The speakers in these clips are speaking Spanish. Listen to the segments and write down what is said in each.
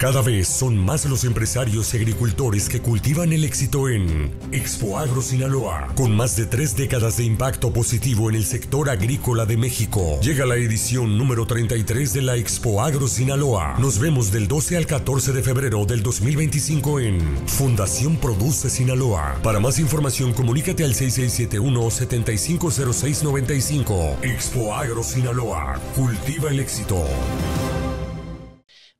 Cada vez son más los empresarios y agricultores que cultivan el éxito en Expo Agro Sinaloa. Con más de tres décadas de impacto positivo en el sector agrícola de México, llega la edición número 33 de la Expo Agro Sinaloa. Nos vemos del 12 al 14 de febrero del 2025 en Fundación Produce Sinaloa. Para más información, comunícate al 6671-750695. Expo Agro Sinaloa. Cultiva el éxito.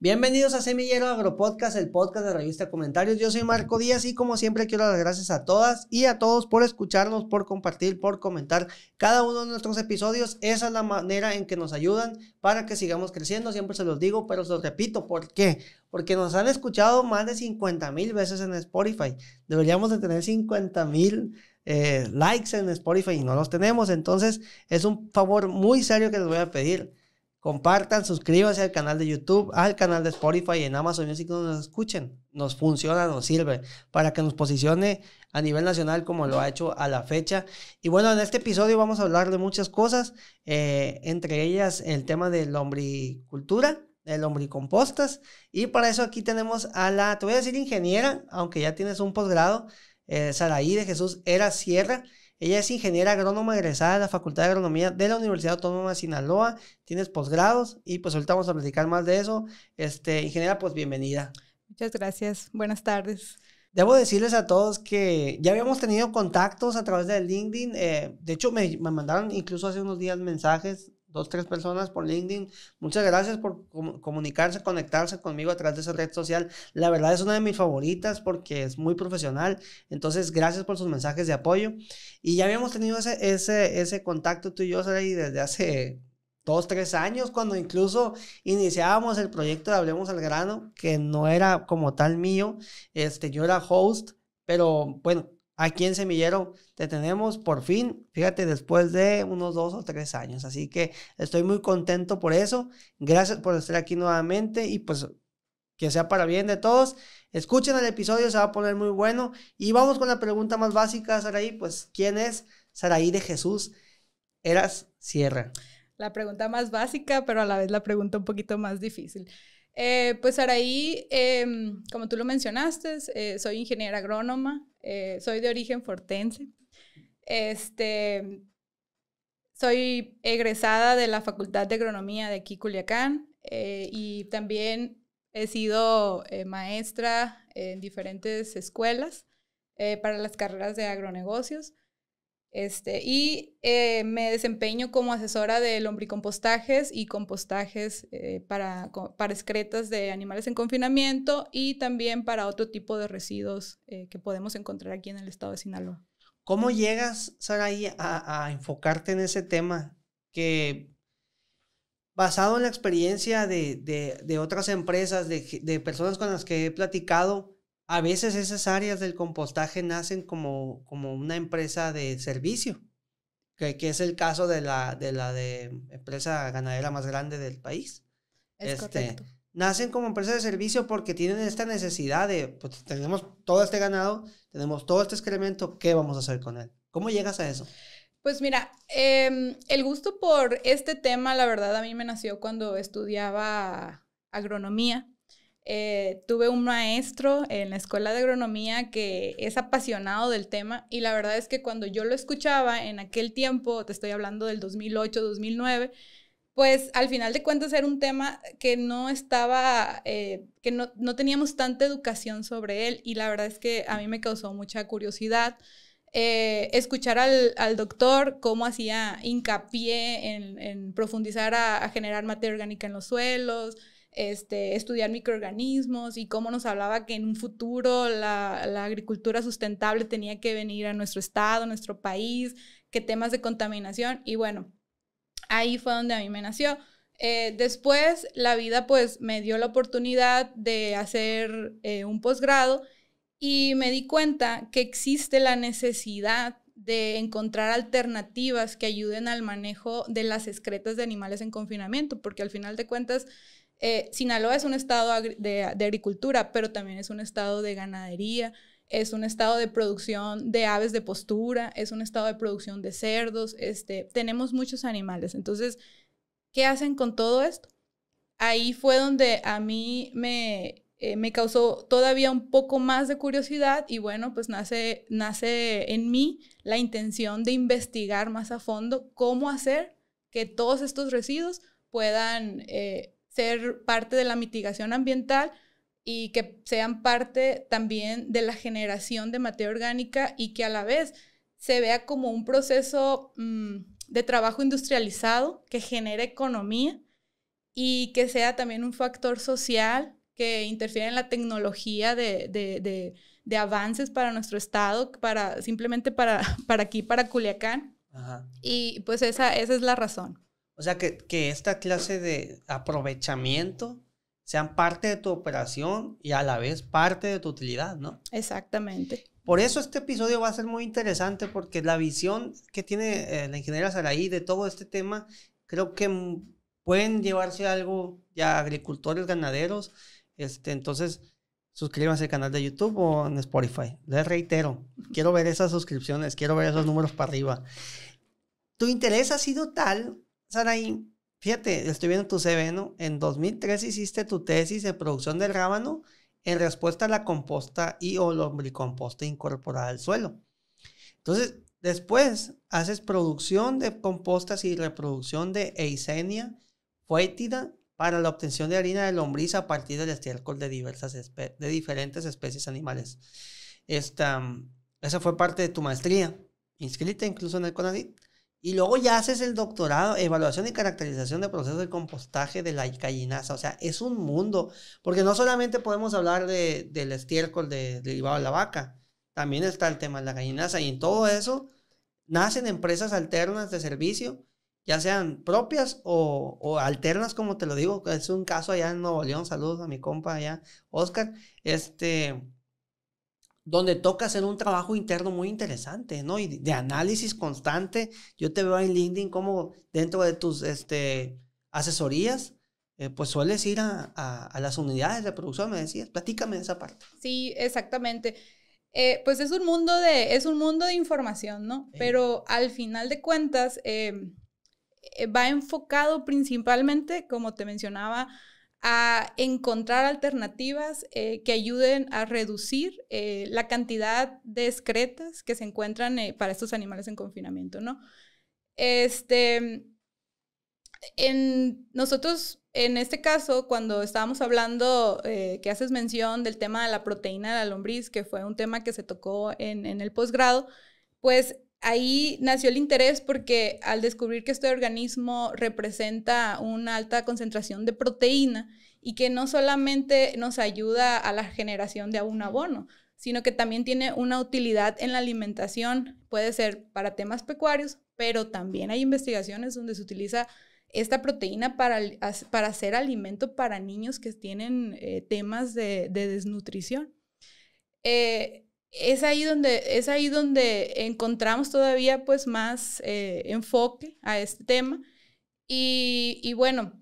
Bienvenidos a Semillero Agro Podcast, el podcast de Revista Comentarios. Yo soy Marco Díaz y como siempre quiero dar las gracias a todas y a todos por escucharnos, por compartir, por comentar cada uno de nuestros episodios. Esa es la manera en que nos ayudan para que sigamos creciendo. Siempre se los digo, pero se los repito. ¿Por qué? Porque nos han escuchado más de 50 mil veces en Spotify. Deberíamos de tener 50 mil eh, likes en Spotify y no los tenemos. Entonces es un favor muy serio que les voy a pedir Compartan, suscríbanse al canal de YouTube, al canal de Spotify y en Amazon Music no nos escuchen. Nos funciona, nos sirve para que nos posicione a nivel nacional como lo ha hecho a la fecha. Y bueno, en este episodio vamos a hablar de muchas cosas, eh, entre ellas el tema de lombricultura, de lombricompostas. Y para eso aquí tenemos a la, te voy a decir ingeniera, aunque ya tienes un posgrado, eh, Saraí de Jesús Era Sierra. Ella es ingeniera agrónoma egresada de la Facultad de Agronomía de la Universidad Autónoma de Sinaloa. Tienes posgrados y pues ahorita vamos a platicar más de eso. Este, ingeniera, pues bienvenida. Muchas gracias. Buenas tardes. Debo decirles a todos que ya habíamos tenido contactos a través de LinkedIn. Eh, de hecho, me, me, mandaron incluso hace unos días mensajes dos, tres personas por LinkedIn. Muchas gracias por comunicarse, conectarse conmigo a través de esa red social. La verdad es una de mis favoritas porque es muy profesional. Entonces, gracias por sus mensajes de apoyo. Y ya habíamos tenido ese, ese, ese contacto tú y yo, desde hace dos, tres años, cuando incluso iniciábamos el proyecto de Hablemos al Grano, que no era como tal mío. Este, yo era host, pero bueno, aquí en Semillero te tenemos por fin, fíjate, después de unos dos o tres años. Así que estoy muy contento por eso. Gracias por estar aquí nuevamente y pues que sea para bien de todos. Escuchen el episodio, se va a poner muy bueno. Y vamos con la pregunta más básica, Saraí, pues ¿quién es Saraí de Jesús? Eras Sierra. La pregunta más básica, pero a la vez la pregunta un poquito más difícil. Eh, pues Saraí, em, como tú lo mencionaste, eh, soy ingeniera agrónoma, eh, soy de origen fortense. Este, soy egresada de la Facultad de Agronomía de aquí, Culiacán, eh, y también he sido eh, maestra en diferentes escuelas para las carreras de agronegocios. Este, y eh, me desempeño como asesora de lombricompostajes y compostajes eh, para, para, excretas de animales en confinamiento y también para otro tipo de residuos eh, que podemos encontrar aquí en el estado de Sinaloa. ¿Cómo llegas, Saraí, a, enfocarte en ese tema? Que basado en la experiencia de, de, de otras empresas, de, de personas con las que he platicado, a veces esas áreas del compostaje nacen como, como una empresa de servicio, que, que es el caso de la, de la de empresa ganadera más grande del país. Es este, Nacen como empresa de servicio porque tienen esta necesidad de, pues tenemos todo este ganado, tenemos todo este excremento, ¿qué vamos a hacer con él? ¿Cómo llegas a eso? Pues mira, em, el gusto por este tema, la verdad, a mí me nació cuando estudiaba agronomía. Eh, tuve un maestro en la escuela de agronomía que es apasionado del tema y la verdad es que cuando yo lo escuchaba en aquel tiempo, te estoy hablando del 2008, 2009, pues al final de cuentas era un tema que no estaba, eh, que no, teníamos tanta educación sobre él y la verdad es que a mí me causó mucha curiosidad. Eh, escuchar al, doctor cómo hacía hincapié en, profundizar a generar materia orgánica en los suelos, este, estudiar microorganismos y cómo nos hablaba que en un futuro la, agricultura sustentable tenía que venir a nuestro estado, a nuestro país, que temas de contaminación y bueno, ahí fue donde a mí me nació. Eh, después la vida pues me dio la oportunidad de hacer eh, un posgrado y me di cuenta que existe la necesidad de encontrar alternativas que ayuden al manejo de las excretas de animales en confinamiento, porque al final de cuentas eh, Sinaloa es un estado de, agricultura, pero también es un estado de ganadería, es un estado de producción de aves de postura, es un estado de producción de cerdos, este, tenemos muchos animales. Entonces, ¿qué hacen con todo esto? Ahí fue donde a mí me, eh, causó todavía un poco más de curiosidad y bueno, pues nace, nace en mí la intención de investigar más a fondo cómo hacer que todos estos residuos puedan eh, ser parte de la mitigación ambiental y que sean parte también de la generación de materia orgánica y que a la vez se vea como un proceso mm, de trabajo industrializado que genere economía y que sea también un factor social que interfiera en la tecnología de, avances para nuestro estado, para, simplemente para, para aquí, para Culiacán. Y pues esa, esa es la razón. O sea, que, que esta clase de aprovechamiento sean parte de tu operación y a la vez parte de tu utilidad, ¿no? Exactamente. Por eso este episodio va a ser muy interesante porque la visión que tiene eh, la ingeniera Saraí de todo este tema, creo que pueden llevarse algo ya agricultores, ganaderos. Este, entonces, suscríbanse al canal de YouTube o en Spotify. Les reitero, quiero ver esas suscripciones, quiero ver esos números para arriba. Tu interés ha sido tal Saraí, fíjate, estoy viendo tu CV, ¿no? En 2003 hiciste tu tesis de producción del rábano en respuesta a la composta y o lombricomposta incorporada al suelo. Entonces, después haces producción de compostas y reproducción de eisenia foetida para la obtención de harina de lombriz a partir del estiércol de, diversas de diferentes especies animales. Esta, esa fue parte de tu maestría, inscrita incluso en el CONADIT. Y luego ya haces el doctorado, evaluación y caracterización de procesos de compostaje de la gallinaza. O sea, es un mundo, porque no solamente podemos hablar del estiércol de, derivado de la vaca, también está el tema de la gallinaza. Y en todo eso nacen empresas alternas de servicio, ya sean propias o, o alternas, como te lo digo. Es un caso allá en Nuevo León. Saludos a mi compa allá, Oscar. Este donde tocas en un trabajo interno muy interesante, ¿no? Y de análisis constante. Yo te veo en LinkedIn como dentro de tus este, asesorías, eh, pues sueles ir a, las unidades de producción, me decías. Platícame de esa parte. Sí, exactamente. Eh, pues es un mundo de, es un mundo de información, ¿no? Pero al final de cuentas, eh, va enfocado principalmente, como te mencionaba, a encontrar alternativas eh, que ayuden a reducir eh, la cantidad de excretas que se encuentran eh, para estos animales en confinamiento, ¿no? Este, en, nosotros, en este caso, cuando estábamos hablando, que haces mención del tema de la proteína de la lombriz, que fue un tema que se tocó en, en el posgrado, pues ahí nació el interés porque al descubrir que este organismo representa una alta concentración de proteína y que no solamente nos ayuda a la generación de un abono, sino que también tiene una utilidad en la alimentación, puede ser para temas pecuarios, pero también hay investigaciones donde se utiliza esta proteína para, para hacer alimento para niños que tienen eh, temas de, desnutrición. Eh, es ahí donde, es ahí donde encontramos todavía pues más eh, enfoque a este tema. Y, bueno,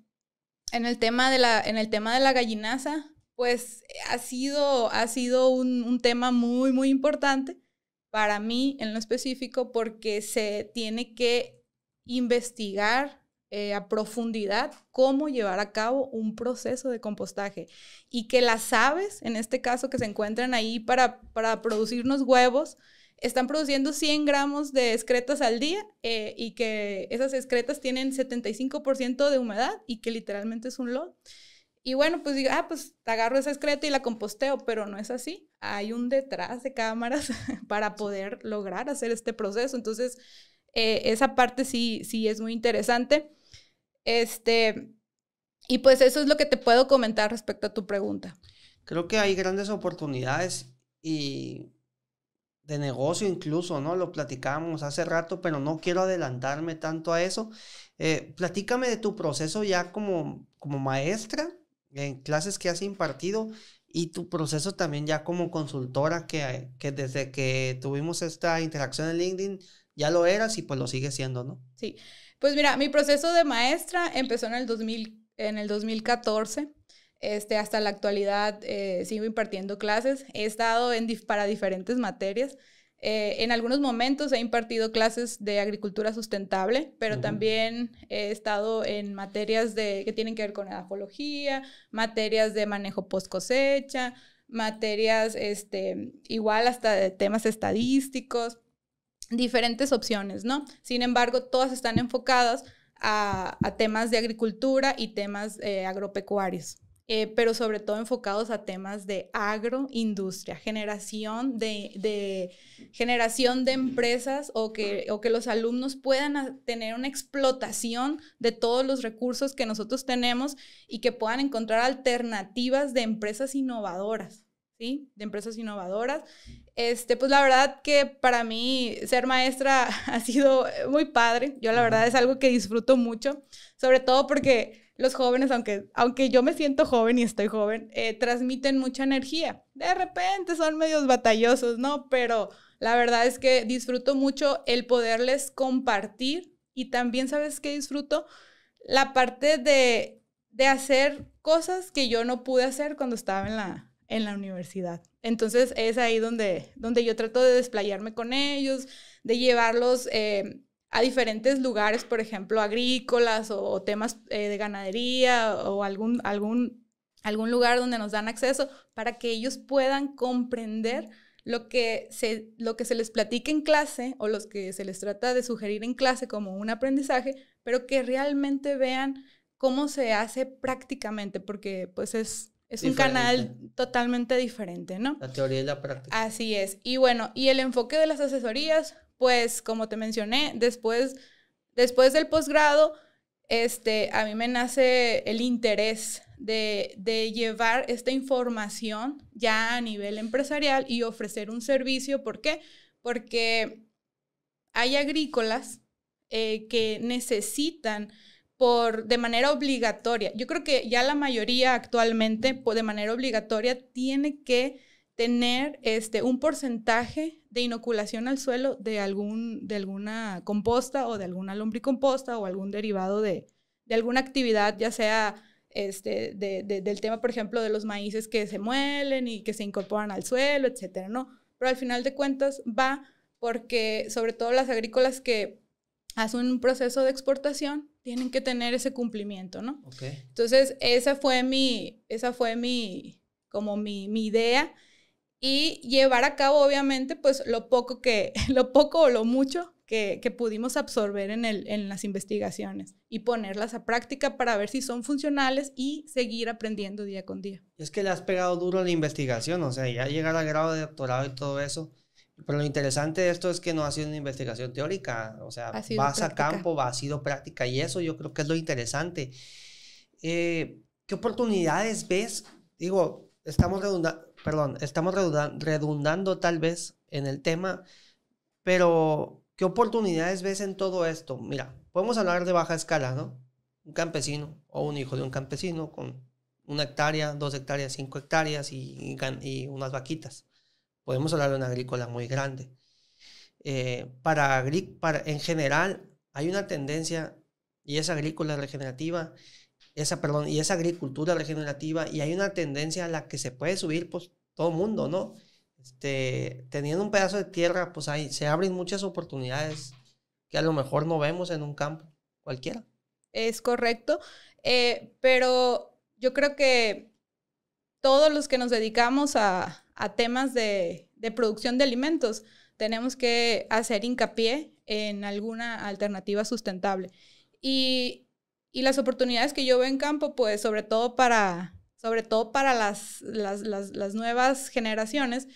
en el, tema de la, en el tema de la gallinaza, pues ha sido, ha sido un tema muy, muy importante para mí en lo específico porque se tiene que investigar eh, a profundidad cómo llevar a cabo un proceso de compostaje y que las aves, en este caso que se encuentran ahí para, para producirnos huevos, están produciendo 100 gramos de excretas al día eh, y que esas excretas tienen 75% de humedad y que literalmente es un lot Y bueno, pues digo, ah, pues agarro esa excreta y la composteo, pero no es así. Hay un detrás de cámaras para poder lograr hacer este proceso. Entonces, eh, esa parte sí, sí es muy interesante. Este, y pues eso es lo que te puedo comentar respecto a tu pregunta. Creo que hay grandes oportunidades y de negocio incluso, ¿no? Lo platicábamos hace rato, pero no quiero adelantarme tanto a eso. Eh, platícame de tu proceso ya como, como maestra en clases que has impartido y tu proceso también ya como consultora que, que desde que tuvimos esta interacción en LinkedIn ya lo eras y pues lo sigues siendo, ¿no? Sí. Pues mira, mi proceso de maestra empezó en el, 2014. Este, hasta la actualidad eh, sigo impartiendo clases. He estado en, para diferentes materias. Eh, en algunos momentos he impartido clases de agricultura sustentable, pero también he estado en materias de, que tienen que ver con edafología, materias de manejo post cosecha, materias este, igual hasta de temas estadísticos diferentes opciones, ¿no? Sin embargo, todas están enfocadas a, temas de agricultura y temas eh, agropecuarios. Eh, pero sobre todo enfocados a temas de agroindustria, generación de, de, generación de empresas o que, o que los alumnos puedan tener una explotación de todos los recursos que nosotros tenemos y que puedan encontrar alternativas de empresas innovadoras. ¿sí? De empresas innovadoras. Este, pues la verdad que para mí ser maestra ha sido muy padre. Yo la verdad es algo que disfruto mucho, sobre todo porque los jóvenes, aunque, aunque yo me siento joven y estoy joven, eh, transmiten mucha energía. De repente son medios batallosos, ¿no? Pero la verdad es que disfruto mucho el poderles compartir y también, ¿sabes qué disfruto? La parte de, de hacer cosas que yo no pude hacer cuando estaba en la, en la universidad. Entonces es ahí donde, donde yo trato de desplayarme con ellos, de llevarlos eh, a diferentes lugares, por ejemplo, agrícolas o, temas eh, de ganadería o algún, algún, algún lugar donde nos dan acceso para que ellos puedan comprender lo que, se, lo que se les platique en clase o los que se les trata de sugerir en clase como un aprendizaje, pero que realmente vean cómo se hace prácticamente, porque pues es, es un canal totalmente diferente, ¿no? La teoría y la práctica. Así es. Y bueno, y el enfoque de las asesorías, pues como te mencioné, después, después del posgrado, este, a mí me nace el interés de, de, llevar esta información ya a nivel empresarial y ofrecer un servicio. ¿Por qué? Porque hay agrícolas eh, que necesitan por, de manera obligatoria. Yo creo que ya la mayoría actualmente, de manera obligatoria, tiene que tener este, un porcentaje de inoculación al suelo de, algún, de alguna composta o de alguna lombricomposta o algún derivado de, alguna actividad, ya sea este, del tema, por ejemplo, de los maíces que se muelen y que se incorporan al suelo, etcétera, ¿no? Pero al final de cuentas va porque, sobre todo las agrícolas que hacen un proceso de exportación, tienen que tener ese cumplimiento, ¿no? Entonces, esa fue mi, esa fue mi, como mi, idea y llevar a cabo, obviamente, pues lo poco que, lo poco o lo mucho que, que, pudimos absorber en, el, en, las investigaciones y ponerlas a práctica para ver si son funcionales y seguir aprendiendo día con día. Es que le has pegado duro a la investigación, o sea, ya llegar al grado de doctorado y todo eso, pero lo interesante de esto es que no ha sido una investigación teórica, o sea, vas a campo, va, ha sido práctica y eso yo creo que es lo interesante. Eh, ¿Qué oportunidades ves? Digo, estamos, redundando perdón, estamos redundando tal vez en el tema, pero ¿qué oportunidades ves en todo esto? Mira, podemos hablar de baja escala, ¿no? Un campesino o un hijo de un campesino con una hectárea, dos hectáreas, cinco hectáreas y unas vaquitas podemos hablar de una agrícola muy grande. Eh, para, en general, hay una tendencia, y es agrícola regenerativa, esa, perdón, y es agricultura regenerativa, y hay una tendencia a la que se puede subir pues, todo mundo, ¿no? Este, teniendo un pedazo de tierra, pues ahí se abren muchas oportunidades que a lo mejor no vemos en un campo cualquiera. Es correcto, eh, pero yo creo que todos los que nos dedicamos a, a temas de, producción de alimentos, tenemos que hacer hincapié en alguna alternativa sustentable. Y, las oportunidades que yo veo en campo, pues sobre todo para, sobre todo para las, nuevas generaciones,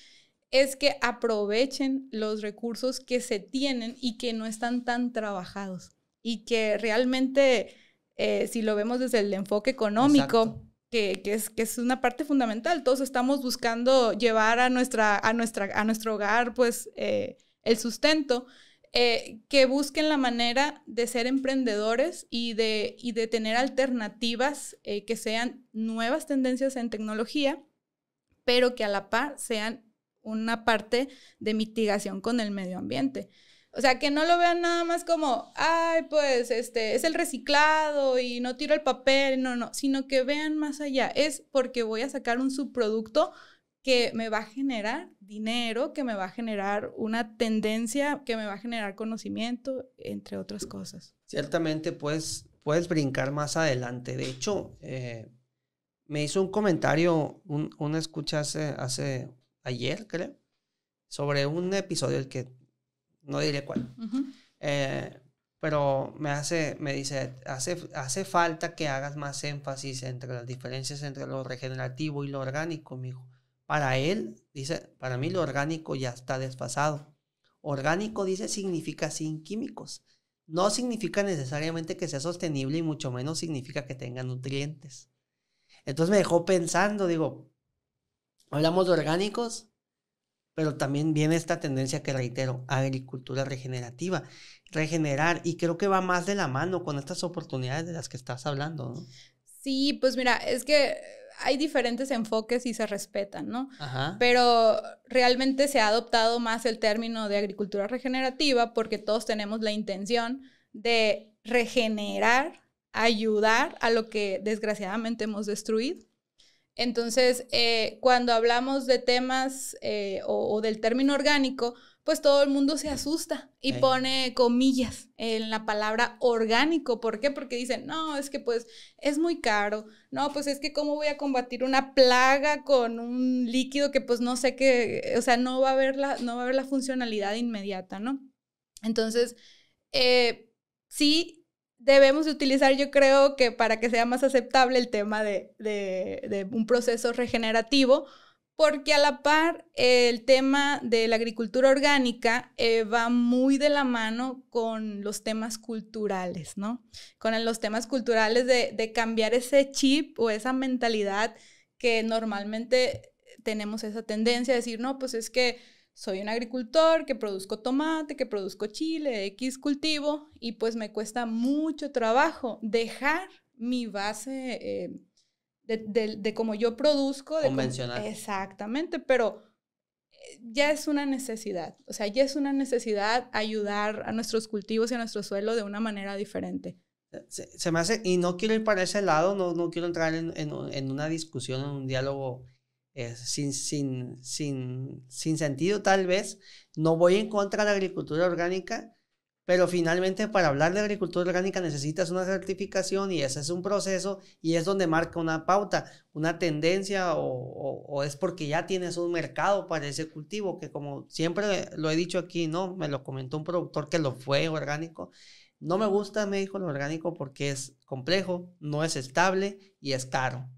es que aprovechen los recursos que se tienen y que no están tan trabajados y que realmente, eh, si lo vemos desde el enfoque económico, que, es, una parte fundamental. Todos estamos buscando llevar a, nuestra, a, nuestro hogar pues, eh, el sustento. Eh, que busquen la manera de ser emprendedores y de, tener alternativas eh, que sean nuevas tendencias en tecnología, pero que a la par sean una parte de mitigación con el medio ambiente. O sea, que no lo vean nada más como, ay, pues, este, es el reciclado y no tiro el papel, no, no, sino que vean más allá. Es porque voy a sacar un subproducto que me va a generar dinero, que me va a generar una tendencia, que me va a generar conocimiento, entre otras cosas. Ciertamente, pues, puedes brincar más adelante. De hecho, eh, me hizo un comentario, un, una escucha hace, hace ayer, creo, sobre un episodio el que no diré cuál. Eh, pero me hace, me dice, hace, hace falta que hagas más énfasis entre las diferencias entre lo regenerativo y lo orgánico, hijo Para él, dice, para mí lo orgánico ya está desfasado. Orgánico, dice, significa sin químicos. No significa necesariamente que sea sostenible y mucho menos significa que tenga nutrientes. Entonces me dejó pensando, digo, hablamos de orgánicos, pero también viene esta tendencia que reitero, agricultura regenerativa, regenerar, y creo que va más de la mano con estas oportunidades de las que estás hablando, ¿no? Sí, pues mira, es que hay diferentes enfoques y se respetan, ¿no? Ajá. Pero realmente se ha adoptado más el término de agricultura regenerativa porque todos tenemos la intención de regenerar, ayudar a lo que desgraciadamente hemos destruido. Entonces, eh, cuando hablamos de temas eh, o, del término orgánico, pues todo el mundo se asusta y pone comillas en la palabra orgánico. ¿Por qué? Porque dicen, no, es que pues es muy caro. No, pues es que cómo voy a combatir una plaga con un líquido que pues no sé qué, o sea, no va a haber la, no va a la funcionalidad inmediata, ¿no? Entonces, eh, sí debemos utilizar, yo creo que para que sea más aceptable el tema de, un proceso regenerativo, porque a la par el tema de la agricultura orgánica eh, va muy de la mano con los temas culturales, ¿no? Con los temas culturales de, de cambiar ese chip o esa mentalidad que normalmente tenemos esa tendencia a decir, no, pues es que soy un agricultor que produzco tomate, que produzco chile, X cultivo, y pues me cuesta mucho trabajo dejar mi base eh, de, de, yo produzco. Convencional. exactamente, pero eh, ya es una necesidad, o sea, ya es una necesidad ayudar a nuestros cultivos y a nuestro suelo de una manera diferente. Se, me hace, y no quiero ir para ese lado, no, no quiero entrar en una discusión, en un diálogo sin, sin, sentido tal vez. No voy en contra de la agricultura orgánica, pero finalmente para hablar de agricultura orgánica necesitas una certificación y ese es un proceso y es donde marca una pauta, una tendencia o, es porque ya tienes un mercado para ese cultivo que como siempre lo he dicho aquí, ¿no? Me lo comentó un productor que lo fue orgánico. No me gusta, me dijo, lo orgánico porque es complejo, no es estable y es caro.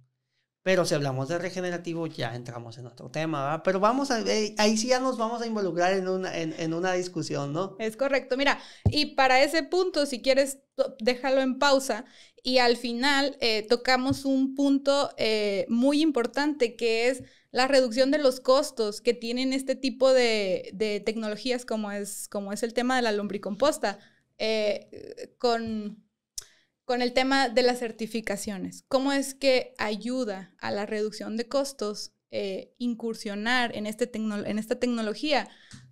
Pero si hablamos de regenerativo, ya entramos en otro tema, ¿verdad? Pero vamos a, eh, ahí sí ya nos vamos a involucrar en una, en, una discusión, ¿no? Es correcto. Mira, y para ese punto, si quieres, déjalo en pausa y al final eh, tocamos un punto eh, muy importante que es la reducción de los costos que tienen este tipo de, de tecnologías como es, como es el tema de la lombricomposta. con con el tema de las certificaciones. ¿Cómo es que ayuda a la reducción de costos eh, incursionar en, este en esta tecnología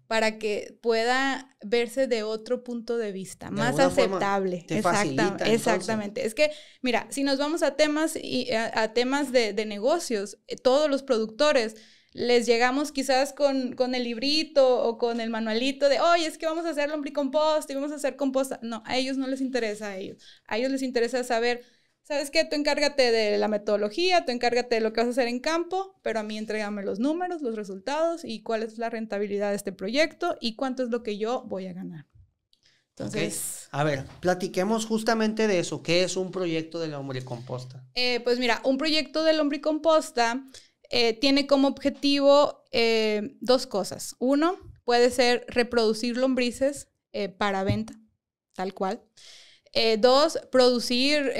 para que pueda verse de otro punto de vista, más aceptable. exactamente, exactamente. Es que, mira, si nos vamos a temas, y, a, temas de, negocios, eh, todos los productores les llegamos quizás con, el librito o con el manualito de, oye, es que vamos a hacer lombricomposta y vamos a hacer composta. No, a ellos no les interesa a ellos. A ellos les interesa saber, ¿sabes qué? Tú encárgate de la metodología, tú encárgate de lo que vas a hacer en campo, pero a mí entregame los números, los resultados y cuál es la rentabilidad de este proyecto y cuánto es lo que yo voy a ganar. Entonces, a ver, platiquemos justamente de eso. ¿Qué es un proyecto de lombricomposta? Eh, pues mira, un proyecto de lombricomposta eh, tiene como objetivo eh, dos cosas. Uno, puede ser reproducir lombrices eh, para venta, tal cual. dos, producir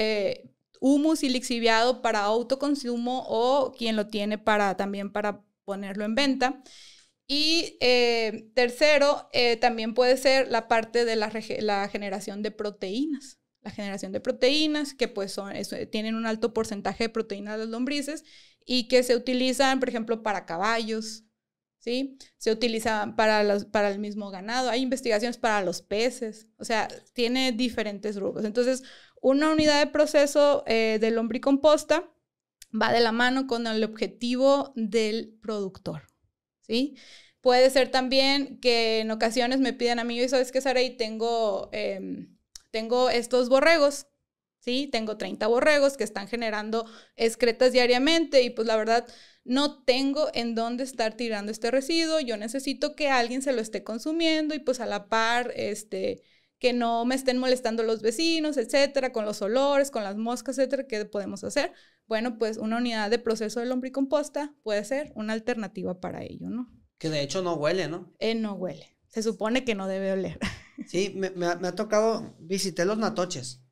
humus y lixiviado para autoconsumo o quien lo tiene para, también para ponerlo en venta. Y tercero, también puede ser la parte de la, generación de proteínas. La generación de proteínas, que pues son, tienen un alto porcentaje de proteínas de las lombrices y que se utilizan, por ejemplo, para caballos, ¿sí? Se utilizan para, los, para el mismo ganado, hay investigaciones para los peces, o sea, tiene diferentes rubros. Entonces, una unidad de proceso eh, del lombricomposta va de la mano con el objetivo del productor, ¿sí? Puede ser también que en ocasiones me piden a mí, ¿sabes qué, Sara? Y tengo, em, tengo estos borregos ¿sí? Tengo 30 borregos que están generando excretas diariamente y pues la verdad no tengo en dónde estar tirando este residuo, yo necesito que alguien se lo esté consumiendo y pues a la par, este que no me estén molestando los vecinos, etcétera, con los olores, con las moscas, etcétera, ¿qué podemos hacer? Bueno, pues una unidad de proceso de lombricomposta puede ser una alternativa para ello, ¿no? Que de hecho no huele, ¿no? Eh, no huele. Se supone que no debe oler. Sí, me, ha, me ha, tocado, visité los natoches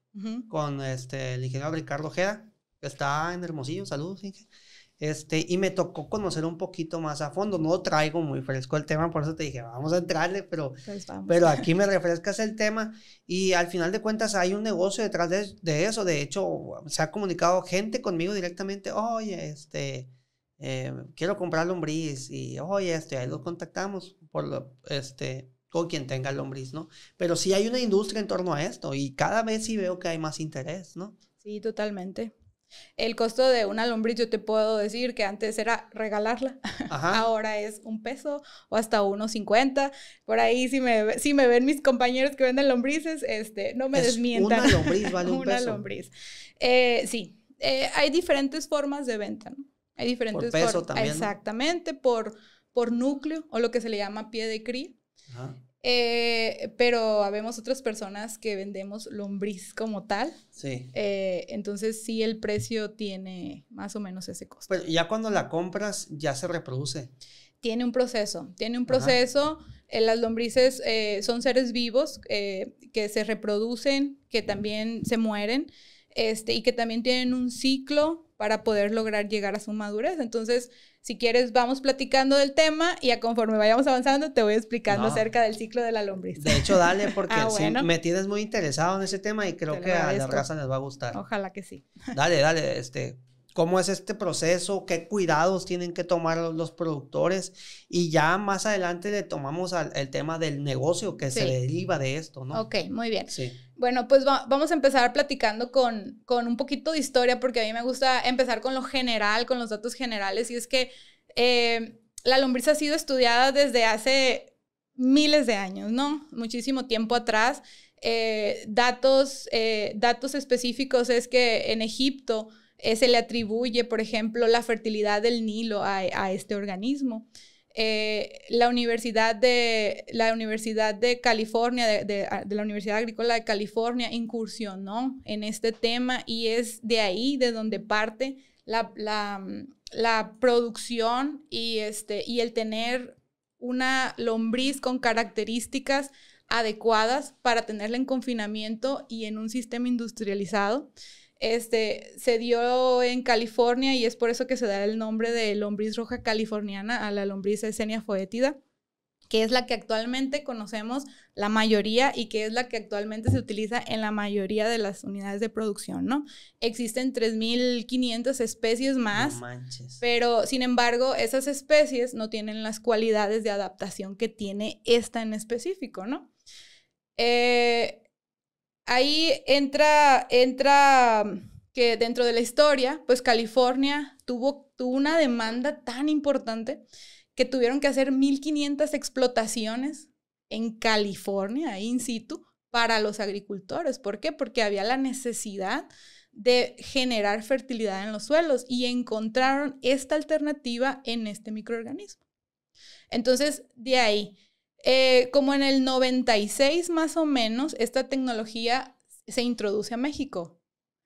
con este, el ingeniero Ricardo Ojeda, que está en Hermosillo, saludos. Este, y me tocó conocer un poquito más a fondo. No traigo muy fresco el tema, por eso te dije, vamos a entrarle, pero, pero aquí me refrescas el tema. Y al final de cuentas hay un negocio detrás de, eso. De hecho, se ha comunicado gente conmigo directamente, oye, este, eh, quiero comprar lombriz. Y oye, este, ahí lo contactamos por, este, o quien tenga lombriz, ¿no? Pero sí hay una industria en torno a esto y cada vez sí veo que hay más interés, ¿no? Sí, totalmente. El costo de una lombriz, yo te puedo decir que antes era regalarla, ahora es un peso o hasta 1.50. Por ahí, si me, si me ven mis compañeros que venden lombrices, este, no me es desmientan. Una lombriz vale un peso. Una lombriz. Eh, sí, eh, hay diferentes formas de venta, ¿no? Hay diferentes por peso También, Exactamente, por, por núcleo o lo que se le llama pie de cría. Eh, pero habemos otras personas que vendemos lombriz como tal. Sí. Eh, entonces sí el precio tiene más o menos ese costo. Pues, ya cuando la compras ya se reproduce. Tiene un proceso, tiene un proceso. Eh, las lombrices son seres vivos que se reproducen, que también se mueren este, y que también tienen un ciclo para poder lograr llegar a su madurez. Entonces, si quieres, vamos platicando del tema y a conforme vayamos avanzando, te voy explicando acerca del ciclo de la lombriz. De hecho, dale, porque ah, me tienes muy interesado en ese tema y creo que a la raza les va a gustar. Ojalá que sí. Dale, dale, este, cómo es este proceso, qué cuidados tienen que tomar los, productores y ya más adelante le tomamos al, el tema del negocio que se deriva de esto, ¿no? Ok, muy bien. Sí. Bueno, pues vamos a empezar platicando con, un poquito de historia, porque a mí me gusta empezar con lo general, con los datos generales, y es que eh, la lombriz ha sido estudiada desde hace miles de años, ¿no? Muchísimo tiempo atrás. Eh, eh, datos, específicos es que en Egipto se le atribuye, por ejemplo, la fertilidad del Nilo a este organismo. Eh, la, universidad de, la Universidad de California, ah, de, la Universidad Agrícola de California, incursionó en este tema y es de ahí de donde parte mm, la, producción y, este, y el tener una lombriz con características adecuadas para tenerla en confinamiento y en un sistema industrializado este, se dio en California y es por eso que se da el nombre de lombriz roja californiana a la lombriz esenia foetida, que es la que actualmente conocemos la mayoría y que es la que actualmente se utiliza en la mayoría de las unidades de producción, ¿no? Existen 3.500 especies más, pero sin embargo esas especies no tienen las cualidades de adaptación que tiene esta en específico, ¿no? Eh, ahí entra, entra mm, que dentro de la historia, pues California tuvo, tuvo una demanda tan importante que tuvieron que hacer 1.500 explotaciones en California, in situ, para los agricultores. ¿Por qué? Porque había la necesidad de generar fertilidad en los suelos y encontraron esta alternativa en este microorganismo. Entonces, de ahí, eh, como en el 96 más o menos, esta tecnología se introduce a México.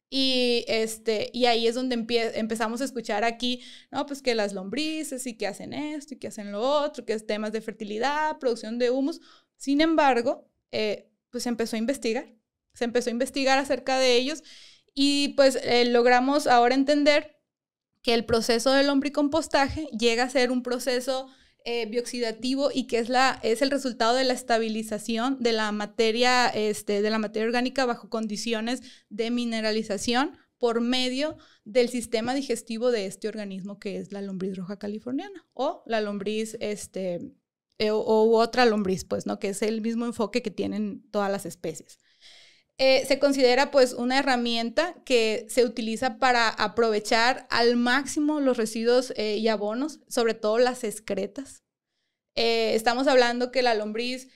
Y, este, y ahí es donde empezamos a escuchar aquí, ¿no? Pues que las lombrices y que hacen esto y que hacen lo otro, que es temas de fertilidad, producción de humus. Sin embargo, eh, pues se empezó a investigar, se empezó a investigar acerca de ellos y pues eh, logramos ahora entender que el proceso del lombricompostaje llega a ser un proceso eh, bioxidativo y que es, la, es el resultado de la estabilización de la materia, este, de la materia orgánica bajo condiciones de mineralización por medio del sistema digestivo de este organismo que es la lombriz roja californiana o la lombriz este, eh, o, otra lombriz, pues, ¿no? Que es el mismo enfoque que tienen todas las especies. Eh, se considera pues una herramienta que se utiliza para aprovechar al máximo los residuos eh, y abonos, sobre todo las excretas. Eh, estamos hablando que la lombriz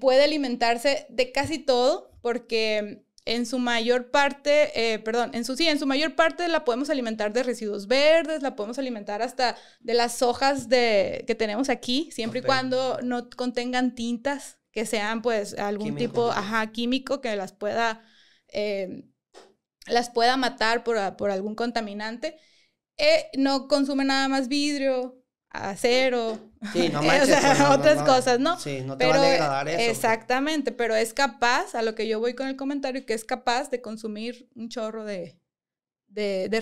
puede alimentarse de casi todo porque en su mayor parte, perdón, en su, en su mayor parte la podemos alimentar de residuos verdes, la podemos alimentar hasta de las hojas de, que tenemos aquí, siempre y cuando no contengan tintas que sean pues algún tipo, ajá, químico que las pueda, eh, las pueda matar por, algún contaminante. Eh, no consume nada más vidrio, acero, otras cosas, ¿no? Sí, no te pero, a eh, degradar eso. Pues. Exactamente, pero es capaz, a lo que yo voy con el comentario, que es capaz de consumir un chorro de,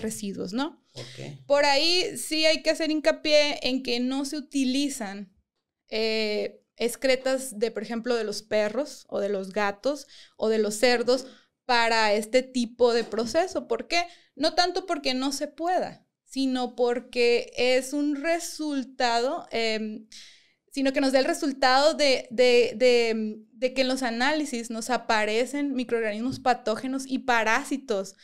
residuos, ¿no? Por ahí sí hay que hacer hincapié en que no se utilizan excretas de, por ejemplo, de los perros o de los gatos o de los cerdos para este tipo de proceso. ¿Por qué? No tanto porque no se pueda, sino porque es un resultado, em, sino que nos da el resultado de, de que en los análisis nos aparecen microorganismos patógenos y parásitos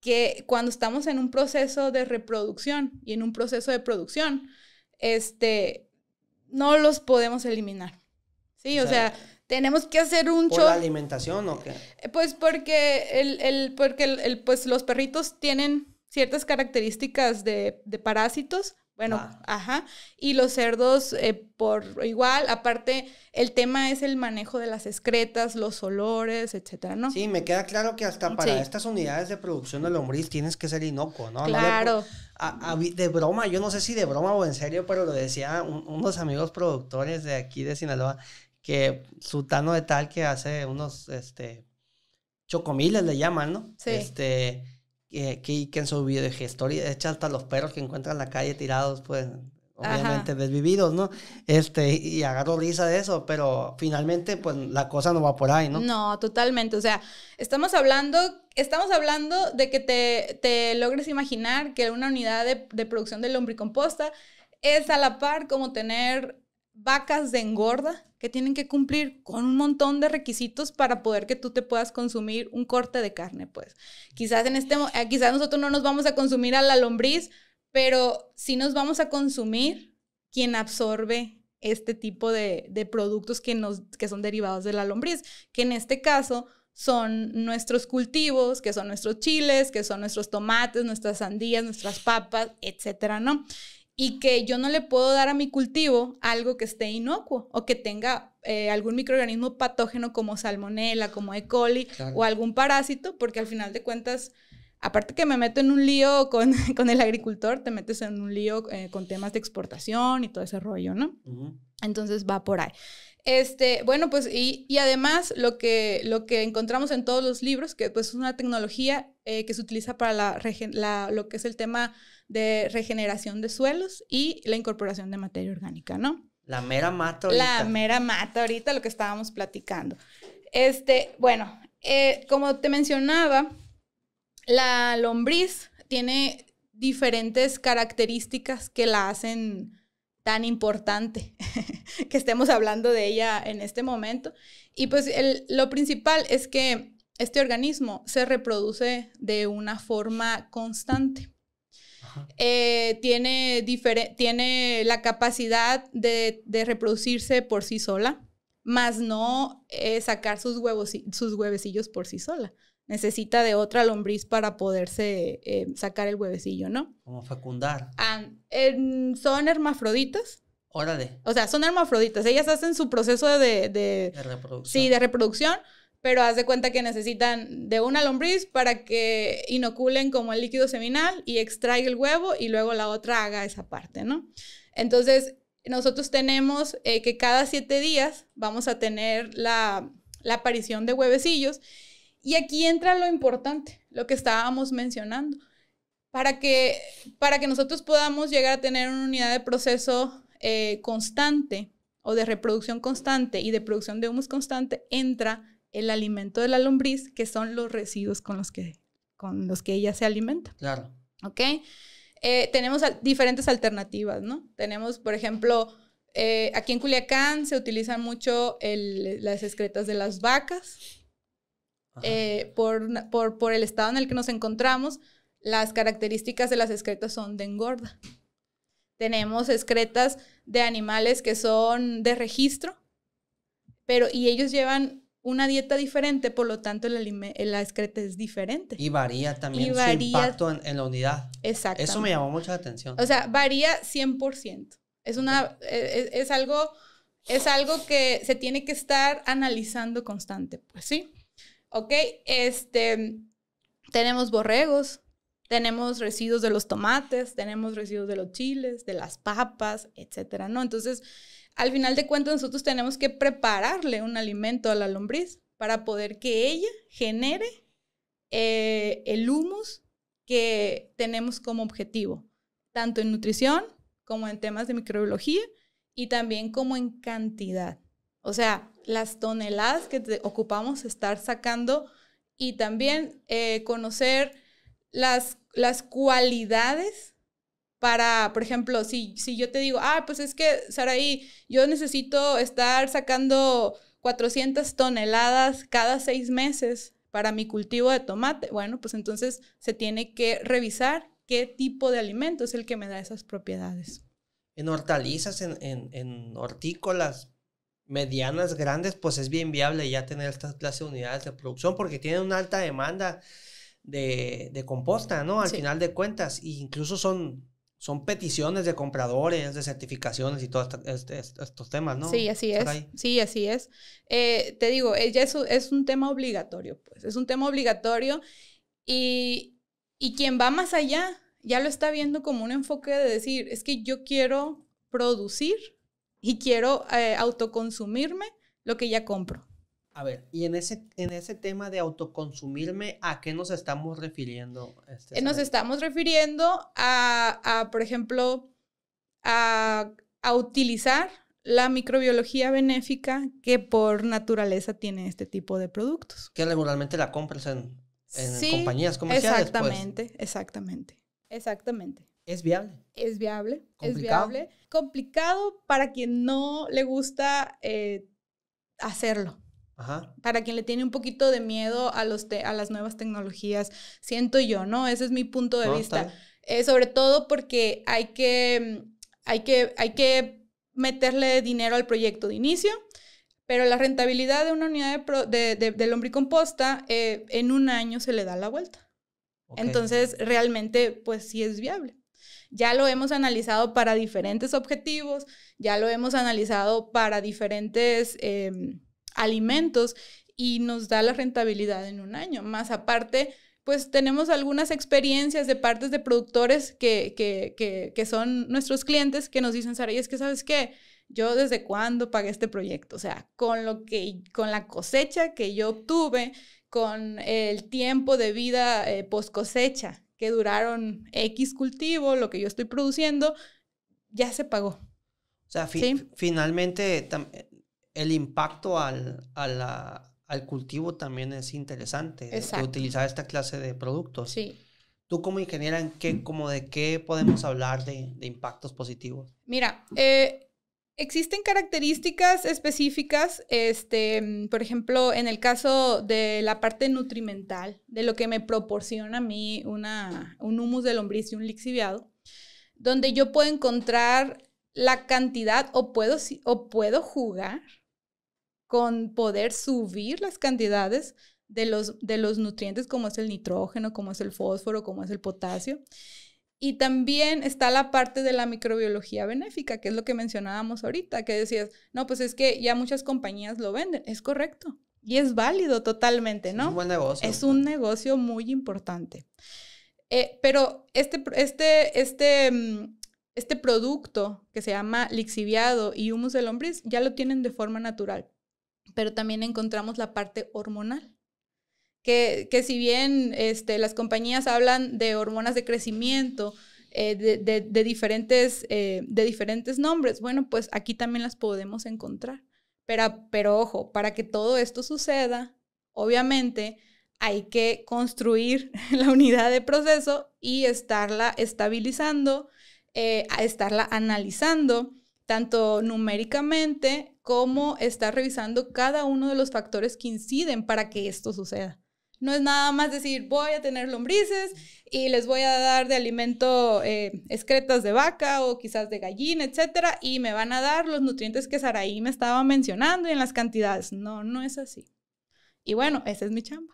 que cuando estamos en un proceso de reproducción y en un proceso de producción, este, no los podemos eliminar. Sí, o, sea, tenemos que hacer un ¿Por la alimentación o qué? Eh, pues porque, el, el porque el, pues los perritos tienen ciertas características de, de parásitos bueno, ajá. Y los cerdos eh, por igual, aparte el tema es el manejo de las excretas, los olores, etcétera, ¿no? Sí, me queda claro que hasta para estas unidades de producción de lombriz tienes que ser inocuo, ¿no? Claro. de broma, yo no sé si de broma o en serio, pero lo decía unos amigos productores de aquí de Sinaloa que su tano de tal que hace unos este chocomiles le llaman, ¿no? Sí. Este eh, que que en su videogestoria, de hasta los perros que encuentran la calle tirados, pues obviamente desvividos, ¿no? Este, y agarro risa de eso, pero finalmente, pues la cosa no va por ahí, ¿no? No, totalmente. O sea, estamos hablando, estamos hablando de que te, te logres imaginar que una unidad de, de producción de lombricomposta es a la par como tener vacas de engorda que tienen que cumplir con un montón de requisitos para poder que tú te puedas consumir un corte de carne, pues. Quizás en este eh, quizás nosotros no nos vamos a consumir a la lombriz, pero sí nos vamos a consumir quien absorbe este tipo de, productos que, nos, que son derivados de la lombriz, que en este caso son nuestros cultivos, que son nuestros chiles, que son nuestros tomates, nuestras sandías, nuestras papas, etcétera, ¿no? y que yo no le puedo dar a mi cultivo algo que esté inocuo o que tenga eh, algún microorganismo patógeno como salmonella, como E. coli o algún parásito, porque al final de cuentas, aparte que me meto en un lío con, el agricultor, te metes en un lío eh, con temas de exportación y todo ese rollo, ¿no? Entonces va por ahí. Este, bueno, pues y, además lo que, lo que encontramos en todos los libros, que pues es una tecnología eh, que se utiliza para la, lo que es el tema de regeneración de suelos y la incorporación de materia orgánica, ¿no? La mera mata ahorita. La mera mata ahorita, lo que estábamos platicando. Este, bueno, eh, como te mencionaba, la lombriz tiene diferentes características que la hacen tan importante que estemos hablando de ella en este momento. Y pues lo principal es que este organismo se reproduce de una forma constante. Eh, tiene, tiene la capacidad de, reproducirse por sí sola, más no eh, sacar sus, huevos, sus huevecillos por sí sola necesita de otra lombriz para poderse eh, sacar el huevecillo, ¿no? Como fecundar. Ah, son hermafroditas. Órale. O sea, son hermafroditas. Ellas hacen su proceso de, de, de reproducción. Sí, de reproducción pero haz de cuenta que necesitan de una lombriz para que inoculen como el líquido seminal y extraiga el huevo y luego la otra haga esa parte, ¿no? Entonces, nosotros tenemos eh, que cada siete días vamos a tener la, la aparición de huevecillos y aquí entra lo importante, lo que estábamos mencionando. Para que, para que nosotros podamos llegar a tener una unidad de proceso eh, constante o de reproducción constante y de producción de humus constante, entra el alimento de la lombriz, que son los residuos con los que, con los que ella se alimenta. Claro. ¿Ok? Eh, tenemos diferentes alternativas, ¿no? Tenemos, por ejemplo, eh, aquí en Culiacán se utilizan mucho las excretas de las vacas, eh, por, por, por, el estado en el que nos encontramos, las características de las excretas son de engorda. Tenemos excretas de animales que son de registro, pero y ellos llevan una dieta diferente, por lo tanto eh, la excreta es diferente. Y varía también su impacto en, la unidad. Exacto. Eso me llamó mucha atención. O sea, varía 100%. Es, una, e, e, es algo es algo que se tiene que estar analizando constante, pues sí. ¿ok? Este, tenemos borregos, tenemos residuos de los tomates, tenemos residuos de los chiles, de las papas, etcétera, ¿no? Entonces, al final de cuentas, nosotros tenemos que prepararle un alimento a la lombriz para poder que ella genere eh, el humus que tenemos como objetivo, tanto en nutrición como en temas de microbiología y también como en cantidad. O sea, las toneladas que ocupamos estar sacando y también eh, conocer las, las cualidades para, por ejemplo, si, si yo te digo, ah, pues es que, Saraí, yo necesito estar sacando 400 toneladas cada seis meses para mi cultivo de tomate, bueno, pues entonces se tiene que revisar qué tipo de alimento es el que me da esas propiedades. En hortalizas, en hortícolas, medianas, grandes, pues es bien viable ya tener estas clase unidades de producción porque tienen una alta demanda de, composta, ¿no? Al final de cuentas, incluso son, son peticiones de compradores, de certificaciones y todos este, estos temas, ¿no? Sí, así es. Sí, así es. Eh, te digo, eh, ya es, es un tema obligatorio, pues, es un tema obligatorio y, y quien va más allá ya lo está viendo como un enfoque de decir, es que yo quiero producir y quiero eh, autoconsumirme lo que ya compro. A ver, y en ese, en ese tema de autoconsumirme, ¿a qué nos estamos refiriendo? Este eh, nos estamos refiriendo a, por ejemplo, a, utilizar la microbiología benéfica que por naturaleza tiene este tipo de productos. Que regularmente la compras en, en compañías comerciales. Pues. Exactamente, exactamente, exactamente. ¿Es viable? Es viable, es viable. Complicado para quien no le gusta eh, hacerlo. Para quien le tiene un poquito de miedo a, los a las nuevas tecnologías, siento yo, ¿no? Ese es mi punto de vista. Eh, sobre todo porque hay que, hay, que, hay que meterle dinero al proyecto de inicio, pero la rentabilidad de una unidad de, pro de, lombricomposta eh, en un año se le da la vuelta. Entonces, realmente, pues sí es viable. Ya lo hemos analizado para diferentes objetivos, ya lo hemos analizado para diferentes em, alimentos y nos da la rentabilidad en un año. Más aparte, pues tenemos algunas experiencias de partes de productores que, que, son nuestros clientes que nos dicen, Sara, y es que, ¿sabes qué? Yo desde cuándo pagué este proyecto, o sea, con lo que, con la cosecha que yo obtuve, con el tiempo de vida eh, post cosecha, que duraron X cultivo, lo que yo estoy produciendo, ya se pagó. O sea, finalmente eh, el impacto al, a la, al, cultivo también es interesante Exacto. de utilizar esta clase de productos. Sí. Tú como ingeniera, ¿en qué, como ¿de qué podemos hablar de, de impactos positivos? Mira, eh, Existen características específicas, este, mm, por ejemplo, en el caso de la parte nutrimental, de lo que me proporciona a mí un humus de lombriz y un lixiviado, donde yo puedo encontrar la cantidad o puedo, o puedo jugar con poder subir las cantidades de los nutrientes como es el nitrógeno, como es el fósforo, como es el potasio. Y también está la parte de la microbiología benéfica, que es lo que mencionábamos ahorita, que decías, no, pues es que ya muchas compañías lo venden. Es correcto. Y es válido totalmente, ¿no? Es un buen negocio. Es un negocio muy importante. Eh, pero este, este, este, mm, este producto que se llama lixiviado y humus de lombriz ya lo tienen de forma natural, pero también encontramos la parte hormonal que, si bien este, las compañías hablan de hormonas de crecimiento, eh, de, diferentes, eh, de diferentes nombres, bueno, pues aquí también las podemos encontrar. Pero, pero ojo, para que todo esto suceda, obviamente hay que construir la unidad de proceso y estarla estabilizando, eh, estarla analizando, tanto numéricamente como estar revisando cada uno de los factores que inciden para que esto suceda. No es nada más decir, voy a tener lombrices y les voy a dar de alimento eh, excretas de vaca o quizás de gallina, etcétera, y me van a dar los nutrientes que Saraí me estaba mencionando y en las cantidades. No, no es así. Y bueno, esa es mi chamba.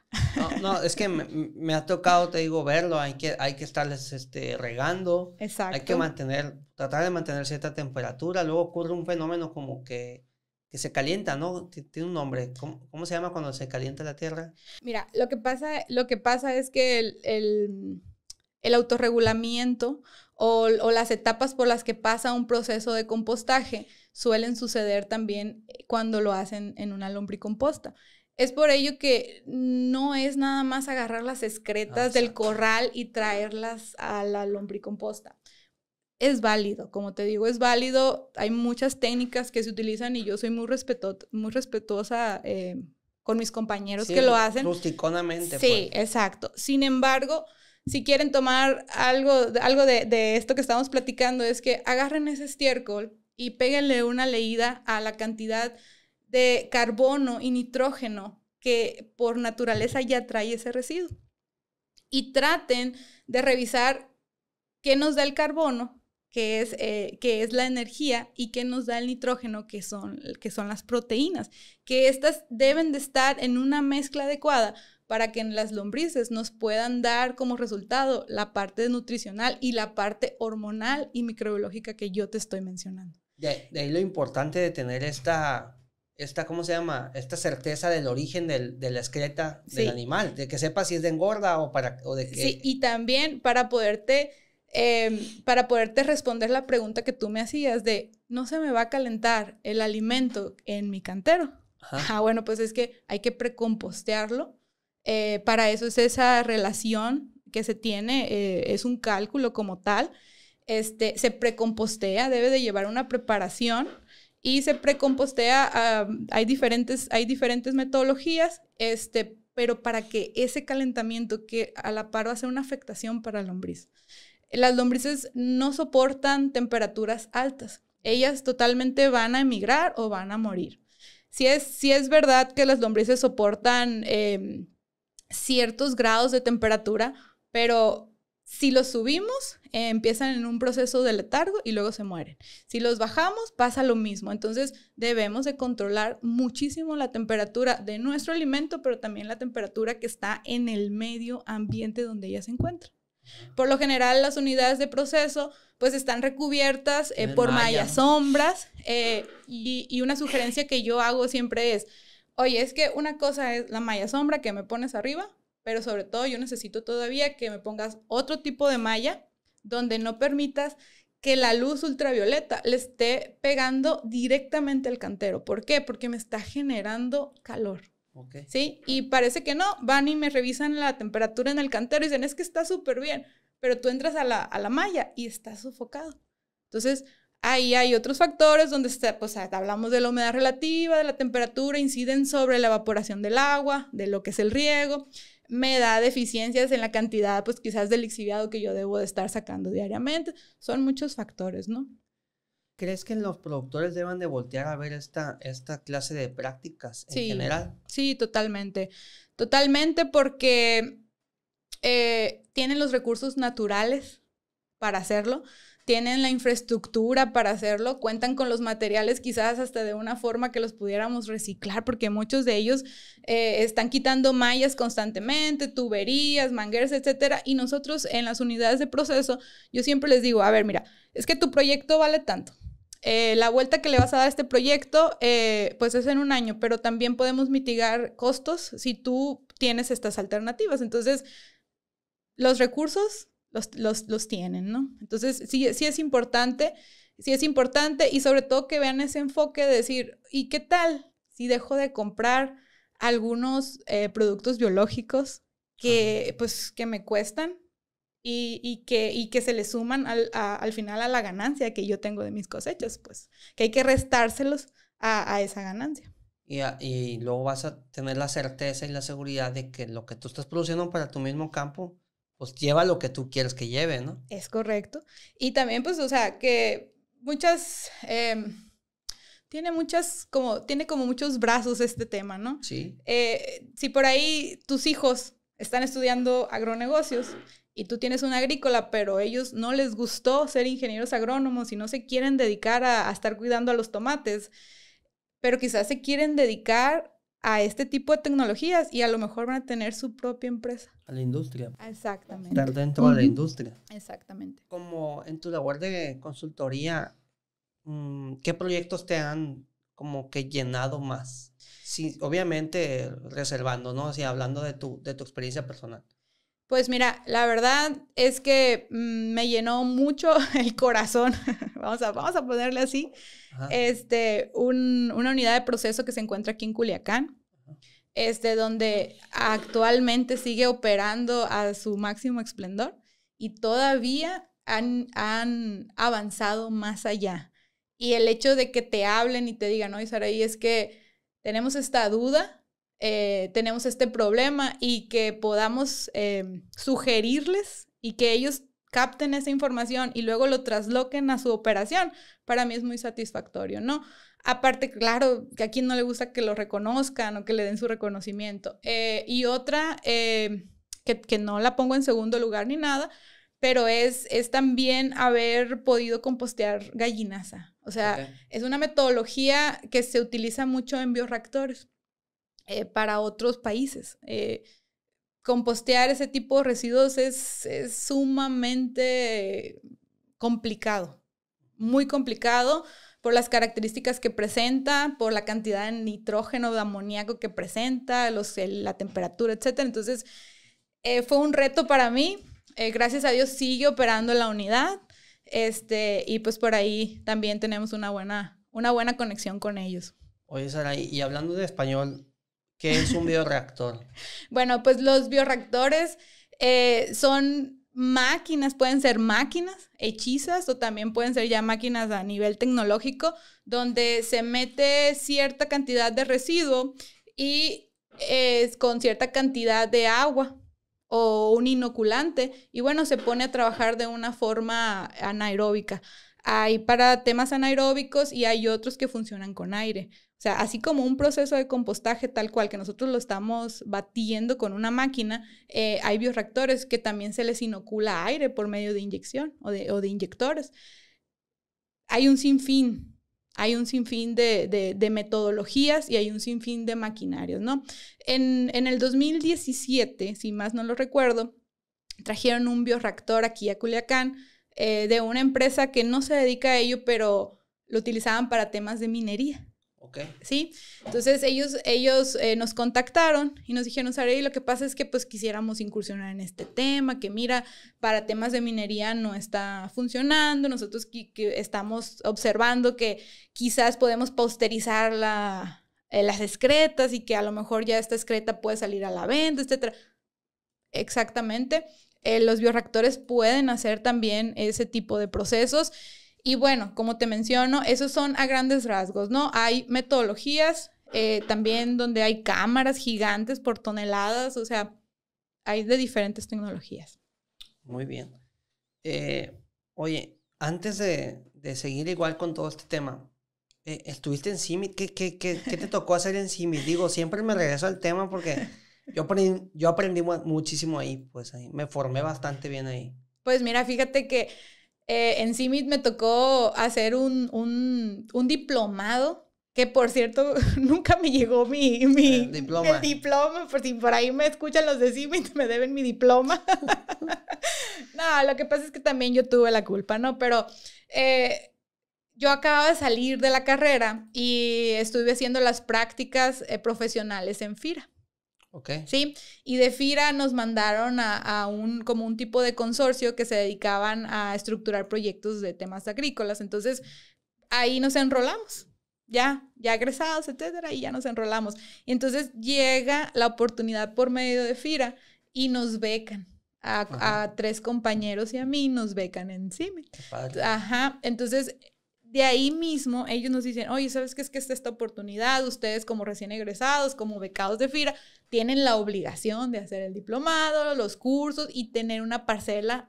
No, es que me, ha tocado, te digo, verlo. Hay que, hay que estarles este, regando. Exacto. Hay que mantener, tratar de mantener cierta temperatura. Luego ocurre un fenómeno como que que se calienta, ¿no? Tiene un nombre. ¿Cómo, se llama cuando se calienta la Tierra? Mira, lo que pasa, lo que pasa es que el, autorregulamiento o, las etapas por las que pasa un proceso de compostaje suelen suceder también eh, cuando lo hacen en una lombricomposta. Es por ello que no es nada más agarrar las excretas del corral y traerlas a la lombricomposta es válido, como te digo, es válido. Hay muchas técnicas que se utilizan y yo soy muy, muy respetuosa eh, con mis compañeros que lo hacen. Rusticonamente. Sí, pues. exacto. Sin embargo, si quieren tomar algo, algo de, de, esto que estamos platicando, es que agarren ese estiércol y péguenle una leída a la cantidad de carbono y nitrógeno que por naturaleza ya trae ese residuo. Y traten de revisar qué nos da el carbono que es, eh, que es la energía y que nos da el nitrógeno, que son, que son las proteínas, que estas deben de estar en una mezcla adecuada para que en las lombrices nos puedan dar como resultado la parte nutricional y la parte hormonal y microbiológica que yo te estoy mencionando. De, ahí lo importante de tener esta, esta, ¿cómo se llama? Esta certeza del origen del, de la excreta del animal, de que sepas si es de engorda o, para, o de qué. Sí, y también para poderte Em, para poderte responder la pregunta que tú me hacías de, no se me va a calentar el alimento en mi cantero. Ah, bueno, pues es que hay que precompostearlo. Eh, para eso es esa relación que se tiene, eh, es un cálculo como tal. Este, se precompostea, debe de llevar una preparación y se precompostea. hay, diferentes, hay diferentes metodologías, este, pero para que ese calentamiento que a la par va una afectación para el lombriz. Las lombrices no soportan temperaturas altas. Ellas totalmente van a emigrar o van a morir. Si es, si es verdad que las lombrices soportan em, ciertos grados de temperatura, pero si los subimos, empiezan en un proceso de letargo y luego se mueren. Si los bajamos, pasa lo mismo. Entonces, debemos de controlar muchísimo la temperatura de nuestro alimento, pero también la temperatura que está en el medio ambiente donde ellas se encuentra. Por lo general, las unidades de proceso pues están recubiertas eh, por malla. mallas sombras eh, y, y, una sugerencia que yo hago siempre es, oye, es que una cosa es la malla sombra que me pones arriba, pero sobre todo yo necesito todavía que me pongas otro tipo de malla donde no permitas que la luz ultravioleta le esté pegando directamente al cantero. ¿Por qué? Porque me está generando calor. ¿Sí? Y parece que no, van y me revisan la temperatura en el cantero y dicen, es que está súper bien, pero tú entras a la, malla y está sofocado. Entonces, ahí hay otros factores donde pues, hablamos de la humedad relativa, de la temperatura, inciden sobre la evaporación del agua, de lo que es el riego, me da deficiencias en la cantidad, pues quizás del lixiviado que yo debo de estar sacando diariamente. Son muchos factores, ¿no? ¿Crees que los productores deban de voltear a ver esta, esta clase de prácticas en general? Sí, totalmente. Totalmente porque eh, tienen los recursos naturales para hacerlo, tienen la infraestructura para hacerlo, cuentan con los materiales quizás hasta de una forma que los pudiéramos reciclar, porque muchos de ellos eh, están quitando mallas constantemente, tuberías, mangueras, etc. Y nosotros en las unidades de proceso, yo siempre les digo, a ver, mira, es que tu proyecto vale tanto. Eh, la vuelta que le vas a dar a este proyecto, eh, pues es en un año, pero también podemos mitigar costos si tú tienes estas alternativas. Entonces, los recursos los, tienen, ¿no? Entonces, sí, sí es importante, sí es importante y sobre todo que vean ese enfoque de decir, ¿y qué tal si dejo de comprar algunos eh, productos biológicos que, pues, que me cuestan? y, que, se le suman al, final a la ganancia que yo tengo de mis cosechas, pues que hay que restárselos a, esa ganancia. Y, luego vas a tener la certeza y la seguridad de que lo que tú estás produciendo para tu mismo campo, pues lleva lo que tú quieres que lleve, ¿no? Es correcto. Y también, pues, o sea, que muchas... Em, tiene muchas, como, tiene como muchos brazos este tema, ¿no? Sí. Eh, si por ahí tus hijos están estudiando agronegocios y tú tienes una agrícola, pero ellos no les gustó ser ingenieros agrónomos y no se quieren dedicar a, estar cuidando a los tomates, pero quizás se quieren dedicar a este tipo de tecnologías y a lo mejor van a tener su propia empresa. A la industria. Exactamente. Estar dentro de la industria. Exactamente. Como en tu labor de consultoría, mm, ¿qué proyectos te han como que llenado más? Sí, obviamente reservando, ¿no? hablando de tu, de tu experiencia personal. Pues mira, la verdad es que mm, me llenó mucho el corazón, vamos, a, vamos a ponerle así, este, una unidad de proceso que se encuentra aquí en Culiacán, este, donde actualmente sigue operando a su máximo esplendor y todavía han, han avanzado más allá. Y el hecho de que te hablen y te digan, oye, Saraí, es que tenemos esta duda, eh, tenemos este problema y que podamos eh, sugerirles y que ellos capten esa información y luego lo trasloquen a su operación, para mí es muy satisfactorio, ¿no? Aparte, claro, que a quien no le gusta que lo reconozcan o que le den su reconocimiento. Eh, y otra, que, no la pongo en segundo lugar ni nada, pero es, es también haber podido compostear gallinaza. O sea, es una metodología que se utiliza mucho en bioreactores. Eh, para otros países. Eh, compostear ese tipo de residuos es, es sumamente complicado, muy complicado por las características que presenta, por la cantidad de nitrógeno, de amoníaco que presenta, los, la temperatura, etc. Entonces, eh, fue un reto para mí. gracias a Dios sigue operando la unidad. Este, y pues por ahí también tenemos una buena, una buena conexión con ellos. Oye, Sara, y hablando de español, ¿Qué es un bioreactor? bueno, pues los bioreactores eh, son máquinas, pueden ser máquinas hechizas o también pueden ser ya máquinas a nivel tecnológico, donde se mete cierta cantidad de residuo y es con cierta cantidad de agua o un inoculante y bueno, se pone a trabajar de una forma anaeróbica. Hay para temas anaeróbicos y hay otros que funcionan con aire. O sea, así como un proceso de compostaje tal cual que nosotros lo estamos batiendo con una máquina, eh, hay biorreactores que también se les inocula aire por medio de inyección o de, inyectores. Hay un sinfín, hay un sinfín de, de, metodologías y hay un sinfín de maquinarios, ¿no? En, el 2017, si más no lo recuerdo, trajeron un bioreactor aquí a Culiacán eh, de una empresa que no se dedica a ello, pero lo utilizaban para temas de minería. ¿Sí? Entonces ellos, ellos eh, nos contactaron y nos dijeron, y lo que pasa es que pues quisiéramos incursionar en este tema, que mira, para temas de minería no está funcionando, nosotros que, estamos observando que quizás podemos posterizar la, eh, las excretas y que a lo mejor ya esta excreta puede salir a la venta, etc. Exactamente. Eh, los bioreactores pueden hacer también ese tipo de procesos y bueno, como te menciono, esos son a grandes rasgos, ¿no? Hay metodologías eh, también donde hay cámaras gigantes por toneladas, o sea, hay de diferentes tecnologías. Muy bien. Eh, oye, antes de, seguir igual con todo este tema, eh, ¿estuviste en CIMIT? ¿Qué, qué, qué, qué te tocó hacer en CIMIT? Digo, siempre me regreso al tema porque yo aprendí, yo aprendí muchísimo ahí, pues ahí me formé bastante bien ahí. Pues mira, fíjate que eh, en CIMIT me tocó hacer un, diplomado, que por cierto, nunca me llegó mi, diploma. por si por ahí me escuchan los de CIMIT, me deben mi diploma. no, lo que pasa es que también yo tuve la culpa, ¿no? Pero eh, yo acababa de salir de la carrera y estuve haciendo las prácticas eh, profesionales en FIRA. Sí, y de FIRA nos mandaron a, un, como un tipo de consorcio que se dedicaban a estructurar proyectos de temas agrícolas. Entonces, ahí nos enrolamos, ya, ya egresados, etcétera, y ya nos enrolamos. Y entonces llega la oportunidad por medio de FIRA y nos becan. A, tres compañeros y a mí nos becan encima Ajá, entonces de ahí mismo ellos nos dicen, oye, ¿sabes qué es que está esta oportunidad? Ustedes como recién egresados, como becados de FIRA, tienen la obligación de hacer el diplomado, los cursos y tener una parcela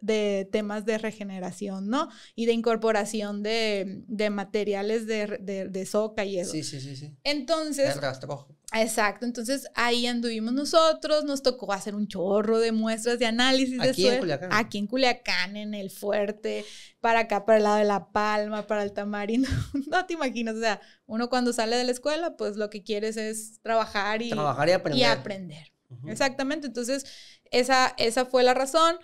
de temas de regeneración, ¿no? Y de incorporación de, de materiales de, de, soca y eso. Sí, sí, sí, sí. Entonces... El Exacto, entonces ahí anduvimos nosotros, nos tocó hacer un chorro de muestras de análisis aquí de en Culiacán. Aquí en Culiacán, en el fuerte, para acá, para el lado de La Palma, para el Tamarindo, no te imaginas, o sea, uno cuando sale de la escuela, pues lo que quieres es trabajar y, trabajar y aprender. Exactamente, entonces esa, esa fue la razón.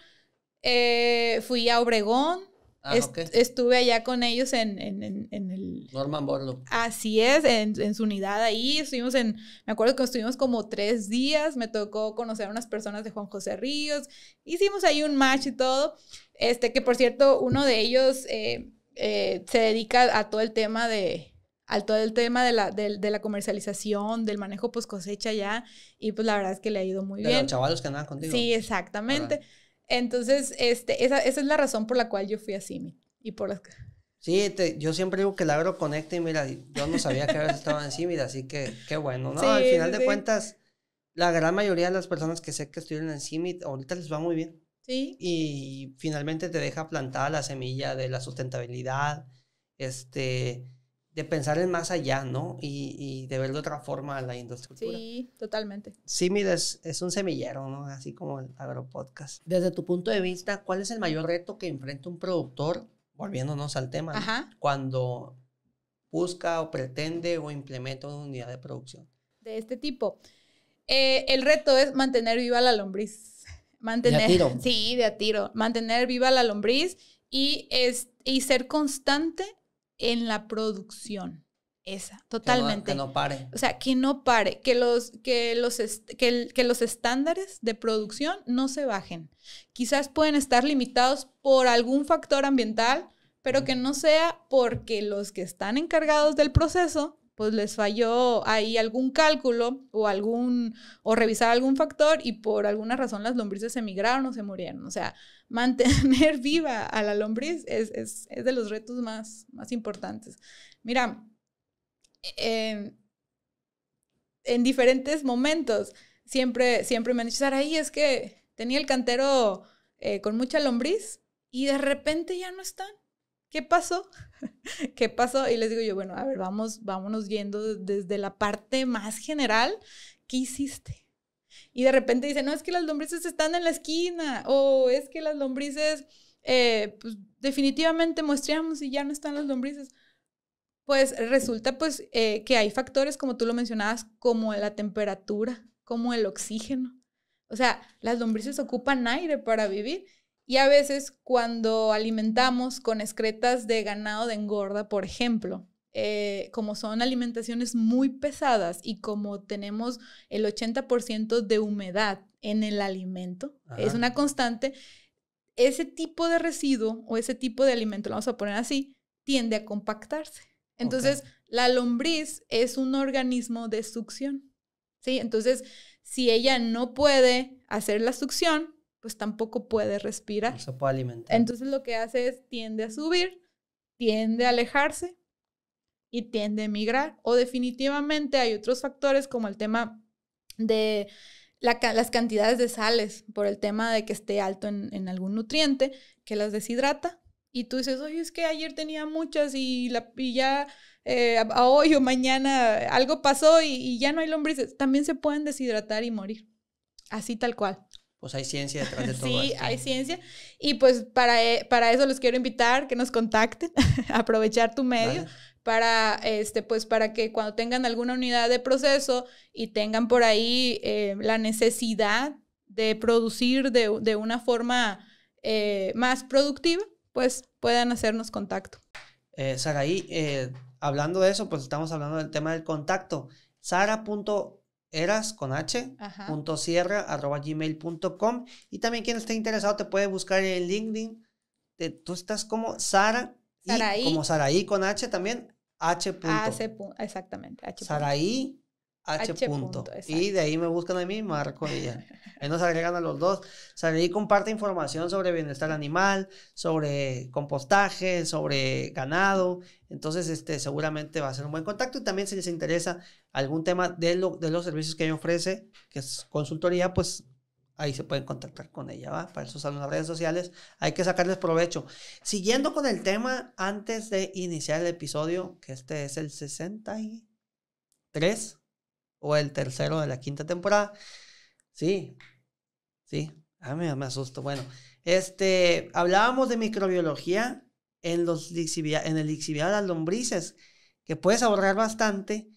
Eh, fui a Obregón. Ah, estuve allá con ellos en, en, en, el... Norman Borlo. Así es, en, su unidad ahí. Estuvimos en... Me acuerdo que estuvimos como tres días. Me tocó conocer a unas personas de Juan José Ríos. Hicimos ahí un match y todo. Este, que por cierto, uno de ellos eh, eh, se dedica a todo el tema de... Al todo el tema de la, de, la comercialización, del manejo post cosecha ya. Y pues la verdad es que le ha ido muy de bien. los chavalos que andaban contigo. Sí, exactamente. Entonces, este, esa, es la razón por la cual yo fui a CIMI. Y por Sí, yo siempre digo que el agro conecta y mira, yo no sabía que habías estado en CIMI, así que qué bueno, ¿no? Al final de cuentas, la gran mayoría de las personas que sé que estuvieron en CIMI, ahorita les va muy bien. Sí. Y finalmente te deja plantada la semilla de la sustentabilidad, este, de pensar en más allá, ¿no? Y, de ver de otra forma la industria. Sí, totalmente. Sí, mira, es, un semillero, ¿no? Así como el agropodcast. Desde tu punto de vista, ¿cuál es el mayor reto que enfrenta un productor, volviéndonos al tema, cuando busca o pretende o implementa una unidad de producción? De este tipo. Eh, el reto es mantener viva la lombriz. Mantener, Sí, de a tiro. Mantener viva la lombriz y, y ser constante en la producción. Esa, totalmente. Que no, pare. O sea, que no pare, que los, que, los que, los estándares de producción no se bajen. Quizás pueden estar limitados por algún factor ambiental, pero que mm. no sea porque los que están encargados del proceso pues les falló ahí algún cálculo o algún o revisar algún factor y por alguna razón las lombrices se emigraron o se murieron. O sea, mantener viva a la lombriz es, de los retos más, más importantes. Mira, eh, en diferentes momentos siempre, siempre me han dicho, ahí es que tenía el cantero eh, con mucha lombriz y de repente ya no están. ¿qué pasó? ¿Qué pasó? Y les digo yo, bueno, a ver, vamos, vámonos yendo desde la parte más general, ¿qué hiciste? Y de repente dice, no, es que las lombrices están en la esquina, o es que las lombrices, eh, pues, definitivamente muestreamos y ya no están las lombrices. Pues resulta pues eh, que hay factores, como tú lo mencionabas, como la temperatura, como el oxígeno. O sea, las lombrices ocupan aire para vivir y a veces cuando alimentamos con excretas de ganado de engorda, por ejemplo, eh, como son alimentaciones muy pesadas y como tenemos el 80% de humedad en el alimento, es una constante, ese tipo de residuo o ese tipo de alimento, lo vamos a poner así, tiende a compactarse. Entonces, la lombriz es un organismo de succión. ¿sí? Entonces, si ella no puede hacer la succión, pues tampoco puede respirar. Entonces lo que hace es tiende a subir, tiende a alejarse y tiende a emigrar. O definitivamente hay otros factores como el tema de las cantidades de sales por el tema de que esté alto en, algún nutriente que las deshidrata. Y tú dices, oye, es que ayer tenía muchas y, la, ya eh, hoy o mañana eh, algo pasó y ya no hay lombrices. También se pueden deshidratar y morir. Así tal cual pues hay ciencia detrás de todo. sí, hay ciencia. Y pues para, eh, para eso los quiero invitar, que nos contacten, aprovechar tu medio. Para, este, pues para que cuando tengan alguna unidad de proceso y tengan por ahí eh, la necesidad de producir de, una forma eh, más productiva, pues puedan hacernos contacto. Eh, Saraí, hablando de eso, pues estamos hablando del tema del contacto. Sara.com eras con h punto sierra arroba com, y también quien esté interesado te puede buscar en LinkedIn te, tú estás como Sara y como Saraí con h también h punto. exactamente h Saraí H. punto. y de ahí me buscan a mí, Marco y Ahí nos agregan a los dos. y comparte información sobre bienestar animal, sobre compostaje, sobre ganado. Entonces, este, seguramente va a ser un buen contacto. Y también si les interesa algún tema de, lo, de los servicios que ella ofrece, que es consultoría, pues ahí se pueden contactar con ella, ¿va? Para eso salen las redes sociales. Hay que sacarles provecho. Siguiendo con el tema, antes de iniciar el episodio, que este es el 63 o el tercero de la quinta temporada. Sí, sí, a ah, mí me asusto. Bueno, este, hablábamos de microbiología en, los en el lixiviado de las lombrices, que puedes ahorrar bastante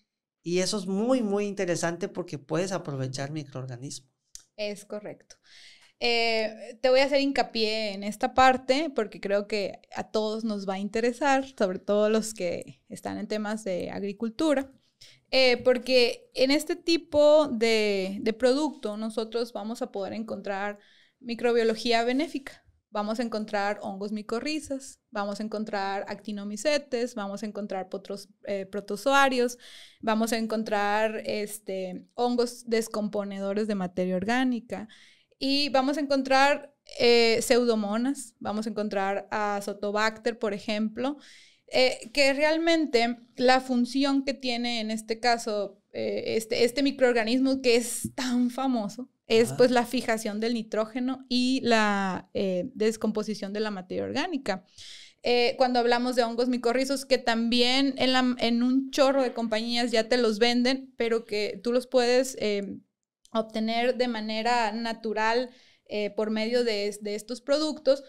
y eso es muy, muy interesante porque puedes aprovechar microorganismos. Es correcto. Eh, te voy a hacer hincapié en esta parte porque creo que a todos nos va a interesar, sobre todo los que están en temas de agricultura. Eh, porque en este tipo de, producto nosotros vamos a poder encontrar microbiología benéfica. Vamos a encontrar hongos micorrizas, vamos a encontrar actinomicetes, vamos a encontrar potros, eh, protozoarios, vamos a encontrar este, hongos descomponedores de materia orgánica y vamos a encontrar eh, pseudomonas, vamos a encontrar azotobacter, por ejemplo, eh, que realmente la función que tiene en este caso eh, este, este, microorganismo que es tan famoso es pues la fijación del nitrógeno y la eh, descomposición de la materia orgánica. cuando hablamos de hongos micorrizos, que también en, un chorro de compañías ya te los venden, pero que tú los puedes obtener de manera natural por medio de, de, estos productos,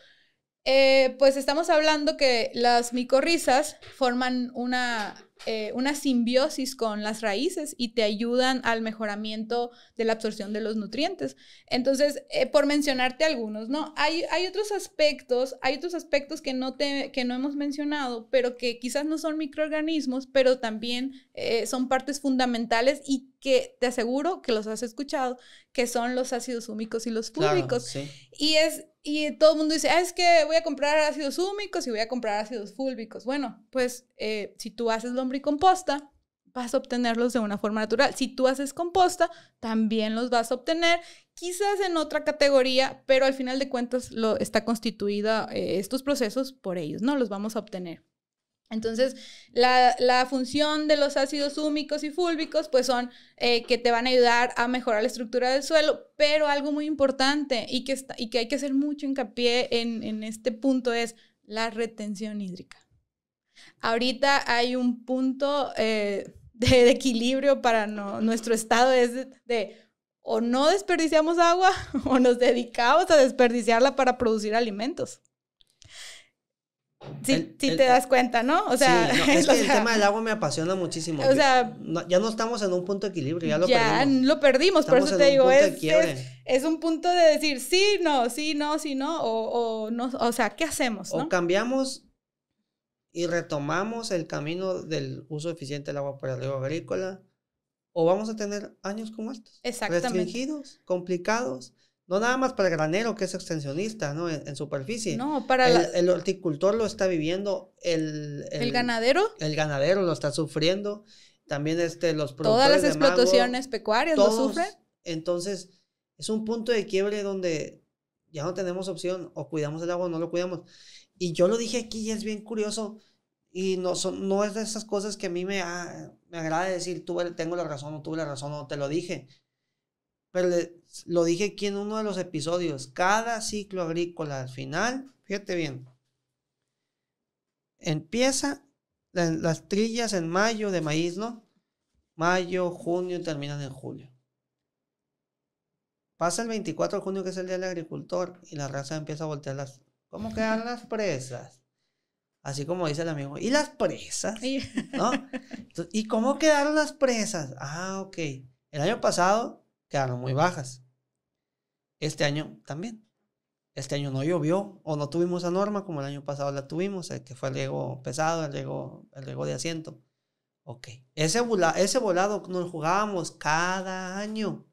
eh, pues estamos hablando que las micorrizas forman una, eh, una simbiosis con las raíces y te ayudan al mejoramiento de la absorción de los nutrientes. Entonces, eh, por mencionarte algunos, ¿no? Hay, hay otros aspectos, hay otros aspectos que no, que no hemos mencionado, pero que quizás no son microorganismos, pero también son partes fundamentales y que te aseguro que los has escuchado, que son los ácidos húmicos y los públicos Y es y todo el mundo dice, ah, es que voy a comprar ácidos húmicos y voy a comprar ácidos fúlbicos. Bueno, pues eh, si tú haces lombricomposta, vas a obtenerlos de una forma natural. Si tú haces composta, también los vas a obtener, quizás en otra categoría, pero al final de cuentas lo, está constituida eh, estos procesos por ellos, ¿no? Los vamos a obtener. Entonces, la, función de los ácidos húmicos y fúlbicos, pues son eh, que te van a ayudar a mejorar la estructura del suelo, pero algo muy importante y que, hay que hacer mucho hincapié en, este punto es la retención hídrica. Ahorita hay un punto eh, de, equilibrio para nuestro estado, es de o no desperdiciamos agua o nos dedicamos a desperdiciarla para producir alimentos si, te das cuenta, ¿no? O sea, sí, es que el tema del agua me apasiona muchísimo. O sea, ya no estamos en un punto de equilibrio, ya lo ya perdimos. lo perdimos, por eso te digo, es, es, un punto de decir sí, no, sí, no, sí, no, o, o no, o sea, ¿qué hacemos? O cambiamos y retomamos el camino del uso eficiente del agua para el riego agrícola, o vamos a tener años como estos. Exactamente. Restringidos, complicados, no nada más para el granero que es extensionista, ¿no? En, superficie. No, para el, el, horticultor lo está viviendo, el, el, ganadero. El ganadero lo está sufriendo. También este, los productores. Todas las explotaciones pecuarias lo sufren. Entonces, es un punto de quiebre donde ya no tenemos opción, o cuidamos el agua o no lo cuidamos. Y yo lo dije aquí y es bien curioso, y no, son, no es de esas cosas que a mí me, ah, me agrada decir, tuve, tengo la razón o tuve la razón o te lo dije. Pero le, lo dije aquí en uno de los episodios, cada ciclo agrícola al final, fíjate bien, empieza las trillas en mayo de maíz, ¿no? Mayo, junio, terminan en julio. Pasa el 24 de junio, que es el Día del Agricultor, y la raza empieza a voltear las... ¿Cómo quedan las presas? Así como dice el amigo, ¿y las presas? ¿Y cómo quedaron las presas? Ah, ok. El año pasado quedaron muy bajas. Este año también. Este año no llovió o no tuvimos esa norma como el año pasado la tuvimos, el eh, que fue el riego pesado, el riego, el de asiento. Ok. Ese, ese volado nos jugábamos cada año.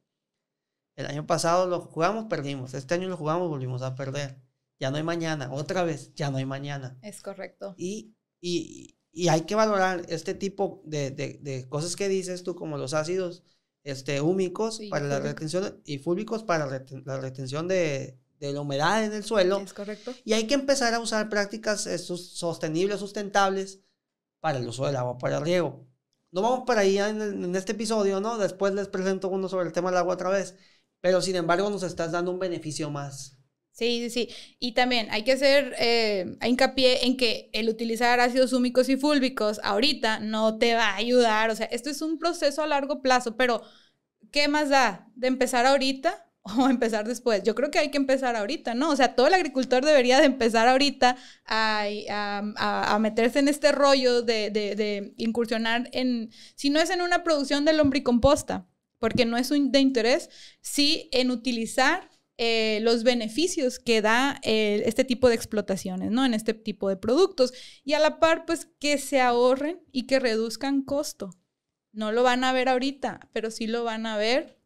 El año pasado lo jugamos, perdimos. Este año lo jugamos, volvimos a perder. Ya no hay mañana. Otra vez, ya no hay mañana. Es correcto. Y, y, y hay que valorar este tipo de, de, de cosas que dices tú, como los ácidos este, húmicos para la retención y fúbicos para la retención de, la humedad en el suelo. correcto. Y hay que empezar a usar prácticas sostenibles, sustentables para el uso del agua para el riego. No vamos para ahí en, en, este episodio, ¿no? Después les presento uno sobre el tema del agua otra vez. Pero sin embargo nos estás dando un beneficio más. Sí, sí, sí. Y también hay que hacer eh, hincapié en que el utilizar ácidos húmicos y fúlbicos ahorita no te va a ayudar. O sea, esto es un proceso a largo plazo, pero ¿qué más da de empezar ahorita o empezar después? Yo creo que hay que empezar ahorita, ¿no? O sea, todo el agricultor debería de empezar ahorita a, a, a meterse en este rollo de, de, incursionar en, si no es en una producción de lombricomposta, porque no es un, de interés, sí en utilizar eh, los beneficios que da eh, este tipo de explotaciones, ¿no? En este tipo de productos. Y a la par, pues que se ahorren y que reduzcan costo. No lo van a ver ahorita, pero sí lo van a ver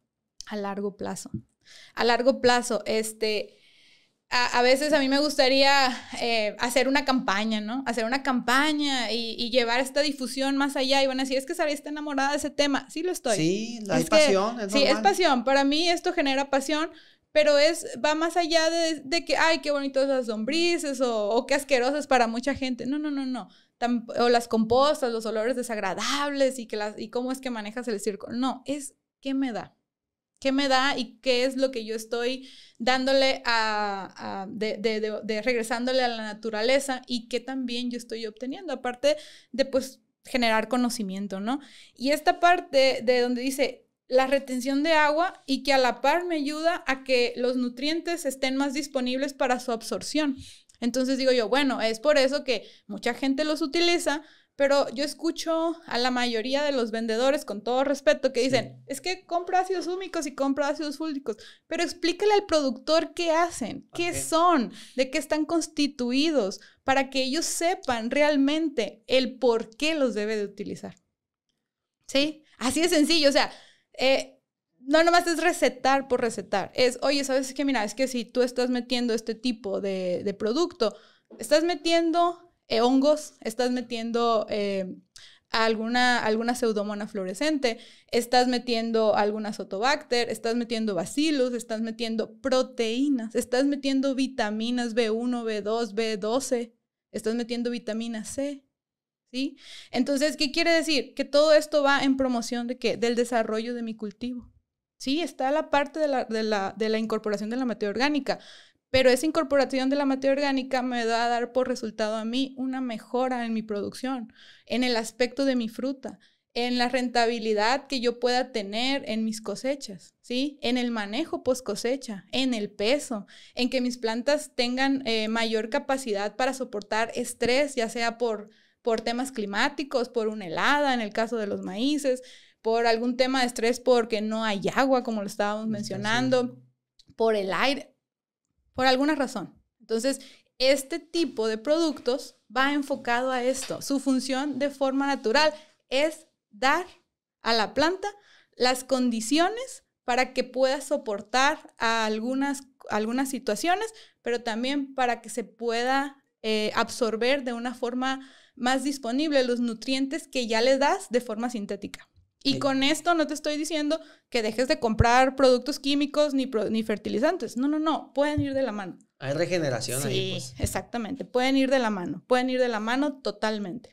a largo plazo. A largo plazo, este... A, veces a mí me gustaría eh, hacer una campaña, ¿no? Hacer una campaña y, llevar esta difusión más allá. Y van a decir, es que Sara está enamorada de ese tema. Sí, lo estoy. Sí, es pasión. Es sí, es pasión. Para mí esto genera pasión pero es, va más allá de, que, ay, qué bonitos las lombrices o, o, qué asquerosas para mucha gente. No, no, no, no. o las compostas, los olores desagradables y, que y cómo es que manejas el circo. No, es qué me da. ¿Qué me da y qué es lo que yo estoy dándole a, de, regresándole a la naturaleza y qué también yo estoy obteniendo? Aparte de, pues, generar conocimiento, ¿no? Y esta parte de donde dice, la retención de agua y que a la par me ayuda a que los nutrientes estén más disponibles para su absorción. Entonces digo yo, bueno, es por eso que mucha gente los utiliza, pero yo escucho a la mayoría de los vendedores, con todo respeto, que dicen, es que compro ácidos húmicos y compro ácidos fúlvicos, pero explícale al productor qué hacen, qué son, de qué están constituidos, para que ellos sepan realmente el por qué los debe de utilizar. ¿Sí? Así de sencillo, o sea, eh, no nomás es recetar por recetar. Es, oye, ¿sabes qué? Mira, es que si tú estás metiendo este tipo de, producto, estás metiendo eh, hongos, estás metiendo eh, alguna, alguna pseudomona fluorescente, estás metiendo alguna sotobacter, estás metiendo bacilos, estás metiendo proteínas, estás metiendo vitaminas B1, B2, B12, estás metiendo vitamina C. ¿sí? Entonces, ¿qué quiere decir? Que todo esto va en promoción de qué? Del desarrollo de mi cultivo. Sí, está la parte de la, de la, incorporación de la materia orgánica, pero esa incorporación de la materia orgánica me va a dar por resultado a mí una mejora en mi producción, en el aspecto de mi fruta, en la rentabilidad que yo pueda tener en mis cosechas, ¿sí? En el manejo post cosecha, en el peso, en que mis plantas tengan eh, mayor capacidad para soportar estrés, ya sea por por temas climáticos, por una helada en el caso de los maíces, por algún tema de estrés porque no hay agua, como lo estábamos mencionando, por el aire, por alguna razón. Entonces, este tipo de productos va enfocado a esto. Su función de forma natural es dar a la planta las condiciones para que pueda soportar algunas, algunas situaciones, pero también para que se pueda eh, absorber de una forma más disponible los nutrientes que ya le das de forma sintética. Y con esto no te estoy diciendo que dejes de comprar productos químicos ni, fertilizantes. No, no, no. Pueden ir de la mano. Hay regeneración sí, ahí. Sí, pues. exactamente. Pueden ir de la mano. Pueden ir de la mano totalmente.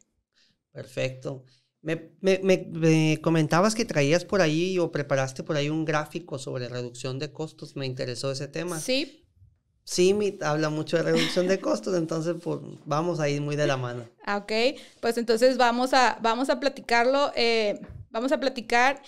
Perfecto. me, comentabas que traías por ahí o preparaste por ahí un gráfico sobre reducción de costos. Me interesó ese tema. Sí. CIMIT habla mucho de reducción de costos, entonces pues, vamos a ir muy de la mano. Ah, ok, pues entonces vamos a, vamos a platicarlo, eh, vamos a platicar.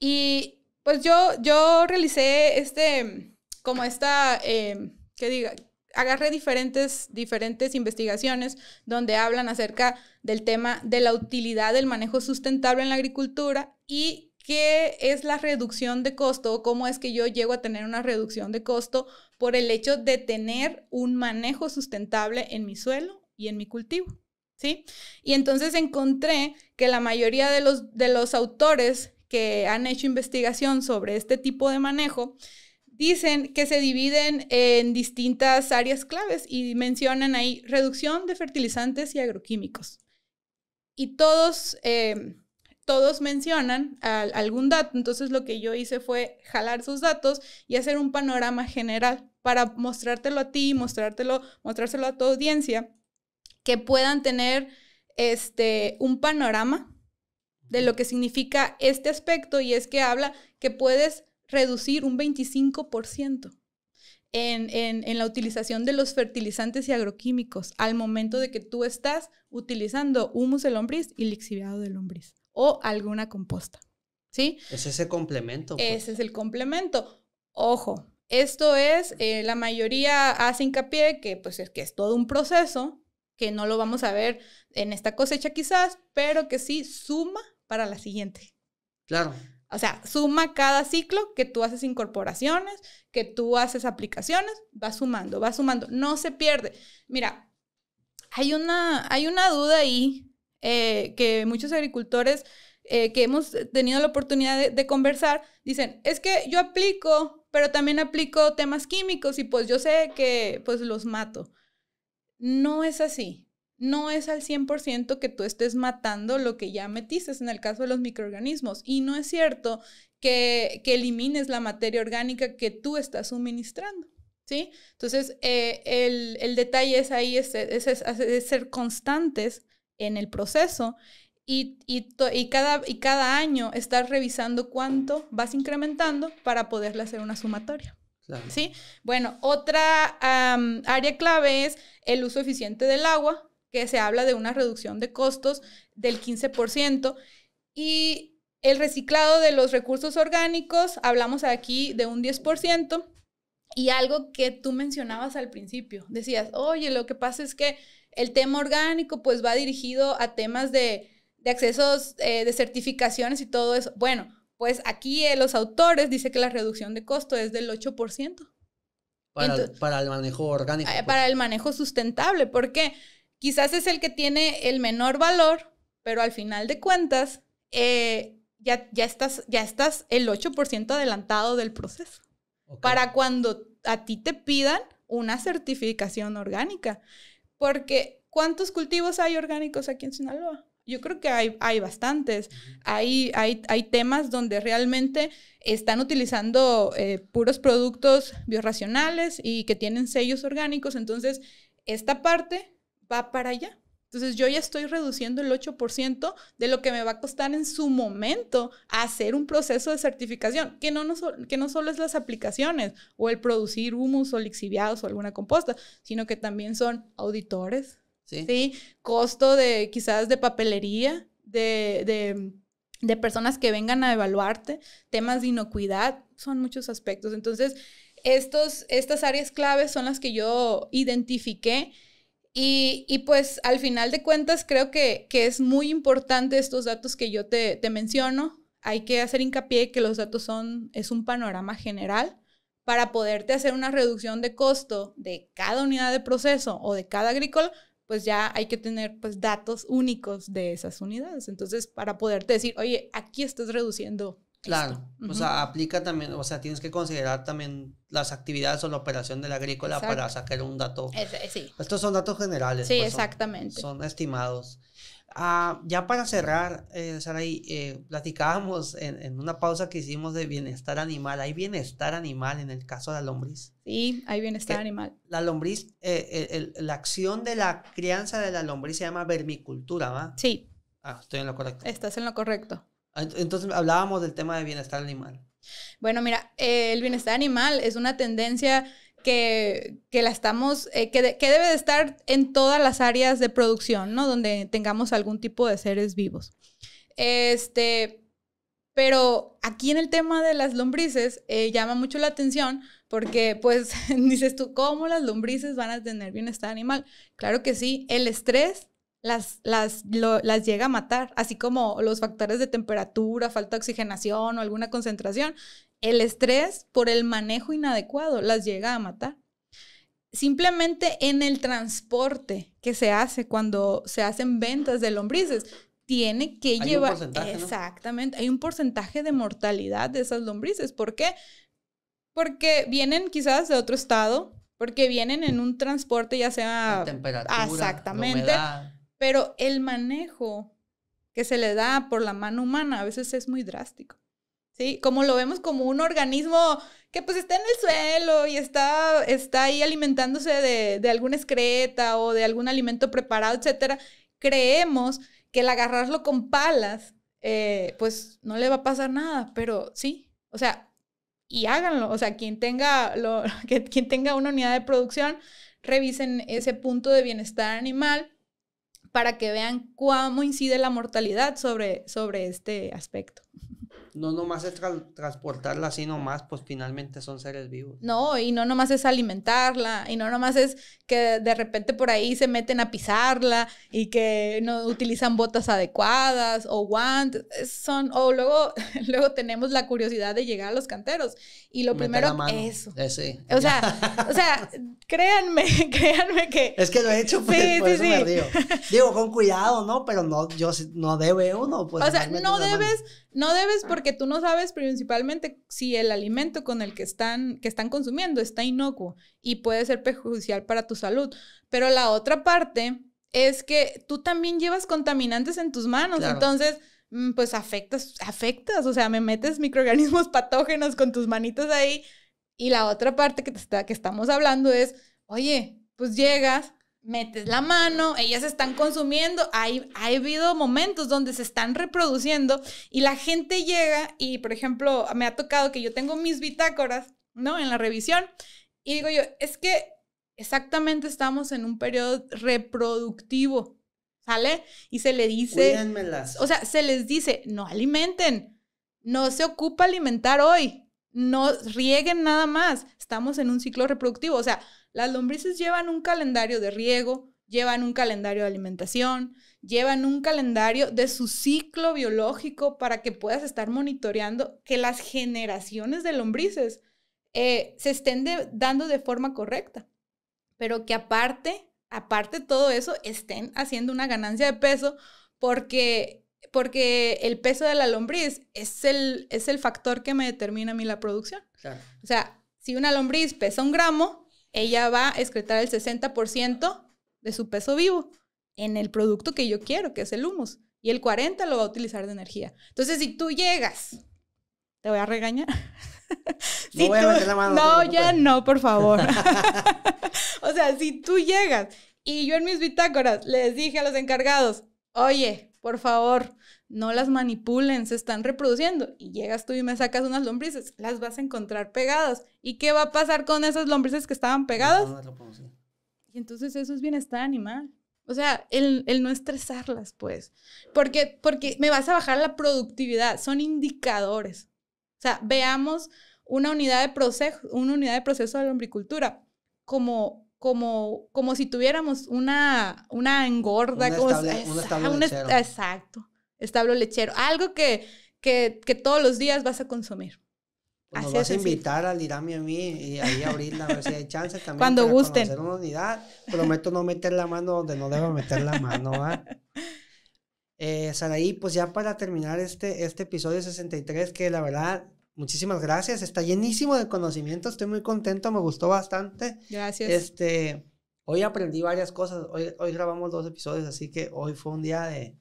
Y pues yo, yo realicé este, como esta, em, que diga, agarré diferentes, diferentes investigaciones donde hablan acerca del tema de la utilidad del manejo sustentable en la agricultura y qué es la reducción de costo cómo es que yo llego a tener una reducción de costo por el hecho de tener un manejo sustentable en mi suelo y en mi cultivo. ¿Sí? Y entonces encontré que la mayoría de los, de los autores que han hecho investigación sobre este tipo de manejo dicen que se dividen en distintas áreas claves y mencionan ahí reducción de fertilizantes y agroquímicos. Y todos eh, todos mencionan algún dato. Entonces lo que yo hice fue jalar sus datos y hacer un panorama general para mostrártelo a ti, mostrártelo, mostrárselo a tu audiencia, que puedan tener este, un panorama de lo que significa este aspecto y es que habla que puedes reducir un 25%. En, en, la utilización de los fertilizantes y agroquímicos al momento de que tú estás utilizando humus de lombriz y lixiviado de lombriz o alguna composta. ¿Sí? Es el complemento. Pues. Ese es el complemento. Ojo, esto es, eh, la mayoría hace hincapié que pues es que es todo un proceso, que no lo vamos a ver en esta cosecha quizás, pero que sí suma para la siguiente. Claro. O sea, suma cada ciclo que tú haces incorporaciones, que tú haces aplicaciones, va sumando, va sumando, no se pierde. Mira, hay una, hay una duda ahí eh, que muchos agricultores eh, que hemos tenido la oportunidad de, conversar dicen, es que yo aplico, pero también aplico temas químicos y pues yo sé que pues los mato. No es así no es al 100% que tú estés matando lo que ya metiste en el caso de los microorganismos. Y no es cierto que, elimines la materia orgánica que tú estás suministrando. ¿sí? Entonces, eh, el, detalle es ahí, es ser constantes en el proceso y, y, cada, y cada año estar revisando cuánto vas incrementando para poderle hacer una sumatoria. ¿Sí? Bueno, otra área clave es el uso eficiente del agua, que se habla de una reducción de costos del 15%. Y el reciclado de los recursos orgánicos, hablamos aquí de un 10%. Y algo que tú mencionabas al principio, decías, oye, lo que pasa es que el tema orgánico pues va dirigido a temas de, accesos, eh, de certificaciones y todo eso. Bueno, pues aquí eh, los autores dicen que la reducción de costo es del 8%. Para, el manejo orgánico. Eh, pues. Para el manejo sustentable, porque quizás es el que tiene el menor valor, pero al final de cuentas ya, ya, estás, ya estás el 8% adelantado del proceso. Para cuando a ti te pidan una certificación orgánica. Porque ¿cuántos cultivos hay orgánicos aquí en Sinaloa? Yo creo que hay, bastantes. Hay, temas donde realmente están utilizando eh, puros productos biorracionales y que tienen sellos orgánicos. Entonces, esta parte va para allá. Entonces yo ya estoy reduciendo el 8% de lo que me va a costar en su momento hacer un proceso de certificación, que no, no, que no solo es las aplicaciones o el producir humus o lixiviados o alguna composta, sino que también son auditores, ¿sí? Costo de quizás de papelería, de, de, de personas que vengan a evaluarte, temas de inocuidad, son muchos aspectos. Entonces, estos, estas áreas claves son las que yo identifiqué y, pues al final de cuentas creo que, es muy importante estos datos que yo te, te, menciono. Hay que hacer hincapié que los datos son, es un panorama general para poderte hacer una reducción de costo de cada unidad de proceso o de cada agrícola, pues ya hay que tener pues datos únicos de esas unidades. Entonces, para poderte decir, oye, aquí estás reduciendo Claro, o sea, aplica también, o sea, tienes que considerar también las actividades o la operación del agrícola para sacar un dato. Eh, Estos son datos generales. Sí, pues, exactamente. Son, estimados. Ah, ya para cerrar, eh, Saray, eh, platicábamos en, una pausa que hicimos de bienestar animal. ¿Hay bienestar animal en el caso de la lombriz? Sí, hay bienestar eh, animal. La lombriz, la acción de la crianza de la lombriz se llama vermicultura, ¿va? Sí. Ah, estoy en lo correcto. Estás en lo correcto. Ah, entonces hablábamos del tema de bienestar animal. Bueno, mira, eh, el bienestar animal es una tendencia que, la estamos, eh, que, debe de estar en todas las áreas de producción, ¿no? Donde tengamos algún tipo de seres vivos. Este, pero aquí en el tema de las lombrices eh, llama mucho la atención porque pues dices tú, ¿cómo las lombrices van a tener bienestar animal? Claro que sí, el estrés las, las, llega a matar, así como los factores de temperatura, falta de oxigenación o alguna concentración. El estrés por el manejo inadecuado las llega a matar. Simplemente en el transporte que se hace cuando se hacen ventas de lombrices, tiene que llevar... exactamente, hay un porcentaje de mortalidad de esas lombrices. ¿Por qué? Porque vienen quizás de otro estado, porque vienen en un transporte ya sea... temperatura, exactamente. Pero el manejo que se le da por la mano humana a veces es muy drástico. ¿Sí? Como lo vemos como un organismo que pues está en el suelo y está, está ahí alimentándose de, de alguna excreta o de algún alimento preparado, etcétera, creemos que el agarrarlo con palas, eh, pues no le va a pasar nada, pero sí, o sea, y háganlo, o sea, quien tenga, lo, que, quien tenga una unidad de producción, revisen ese punto de bienestar animal para que vean cómo incide la mortalidad sobre, sobre este aspecto no nomás es transportarla así nomás, pues finalmente son seres vivos. No, y no nomás es alimentarla, y no nomás es que de repente por ahí se meten a pisarla y que no utilizan botas adecuadas o guantes, son, o luego, luego tenemos la curiosidad de llegar a los canteros y lo primero, eso. O sea, o sea, créanme, créanme que... Es que lo he hecho, pues, Digo, con cuidado, ¿no? Pero no, yo no debe uno, pues. O sea, no debes, no debes porque tú no sabes principalmente si el alimento con el que están, que están consumiendo está inocuo y puede ser perjudicial para tu salud. Pero la otra parte es que tú también llevas contaminantes en tus manos, entonces mm, pues afectas, afectas, o sea, me metes microorganismos patógenos con tus manitos ahí. Y la otra parte que, está, que estamos hablando es, oye, pues llegas, metes la mano, ellas están consumiendo, hay, ha habido momentos donde se están reproduciendo y la gente llega y, por ejemplo, me ha tocado que yo tengo mis bitácoras, ¿no? En la revisión y digo yo, es que exactamente estamos en un periodo reproductivo, ¿sale? Y se le dice... O sea, se les dice, no alimenten, no se ocupa alimentar hoy, no rieguen nada más, estamos en un ciclo reproductivo, o sea... Las lombrices llevan un calendario de riego, llevan un calendario de alimentación, llevan un calendario de su ciclo biológico para que puedas estar monitoreando que las generaciones de lombrices eh, se estén dando de forma correcta, pero que aparte, aparte de todo eso, estén haciendo una ganancia de peso porque, porque el peso de la lombriz es el, es el factor que me determina a mí la producción. O sea, si una lombriz pesa un gramo, ella va a excretar el 60% de su peso vivo en el producto que yo quiero, que es el humus, y el 40% lo va a utilizar de energía. Entonces, si tú llegas, te voy a regañar. no ya no, por favor. o sea, si tú llegas y yo en mis bitácoras les dije a los encargados, oye, por favor, no las manipulen, se están reproduciendo. Y llegas tú y me sacas unas lombrices, las vas a encontrar pegadas. ¿Y qué va a pasar con esas lombrices que estaban pegadas? y entonces eso es bienestar animal. O sea, el, no estresarlas, pues. Porque, porque me vas a bajar la productividad, son indicadores. O sea, veamos una unidad de proceso, una unidad de proceso de lombricultura como como, como si tuviéramos una, una engorda, como exacto, establo lechero, algo que, que, que todos los días vas a consumir. Pues así vas a invitar al Irami a mí y ahí abrir la ver si hay chance también. Cuando gusten. Conocer una unidad. Prometo no meter la mano donde no debo meter la mano, eh, Saraí, pues ya para terminar este, este episodio 63, que la verdad, muchísimas gracias. Está llenísimo de conocimiento. Estoy muy contento, me gustó bastante. Gracias. Este, hoy aprendí varias cosas. Hoy, hoy grabamos dos episodios, así que hoy fue un día de,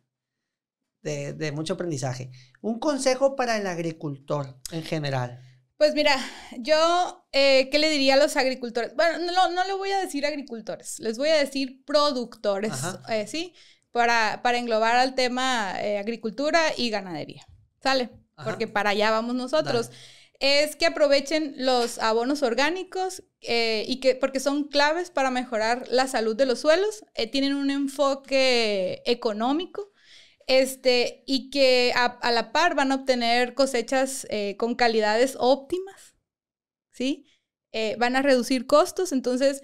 de, mucho aprendizaje. Un consejo para el agricultor en general. Pues mira, yo, eh, ¿qué le diría a los agricultores? Bueno, no, no le voy a decir agricultores, les voy a decir productores, eh, ¿sí? Para, para, englobar al tema eh, agricultura y ganadería, ¿sale? Porque para allá vamos nosotros. Es que aprovechen los abonos orgánicos y que, porque son claves para mejorar la salud de los suelos, tienen un enfoque económico, este, y que a, la par van a obtener cosechas eh, con calidades óptimas, ¿sí? Eh, van a reducir costos, entonces,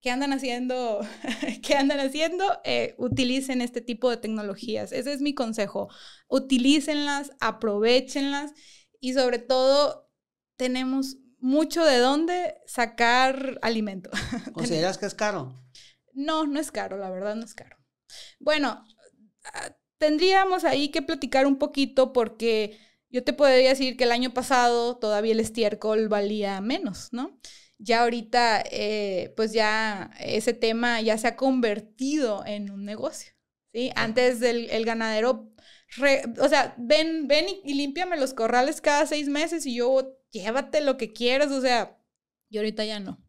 ¿qué andan haciendo? ¿Qué andan haciendo? Eh, utilicen este tipo de tecnologías, ese es mi consejo, utilícenlas, aprovechenlas y sobre todo tenemos mucho de dónde sacar alimento. ¿Consideras que es caro? No, no es caro, la verdad no es caro. Bueno, tendríamos ahí que platicar un poquito porque yo te podría decir que el año pasado todavía el estiércol valía menos, ¿no? Ya ahorita, eh, pues ya ese tema ya se ha convertido en un negocio, ¿sí? Antes del el ganadero, o sea, ven, ven y, y los corrales cada seis meses y yo llévate lo que quieras, o sea, y ahorita ya no.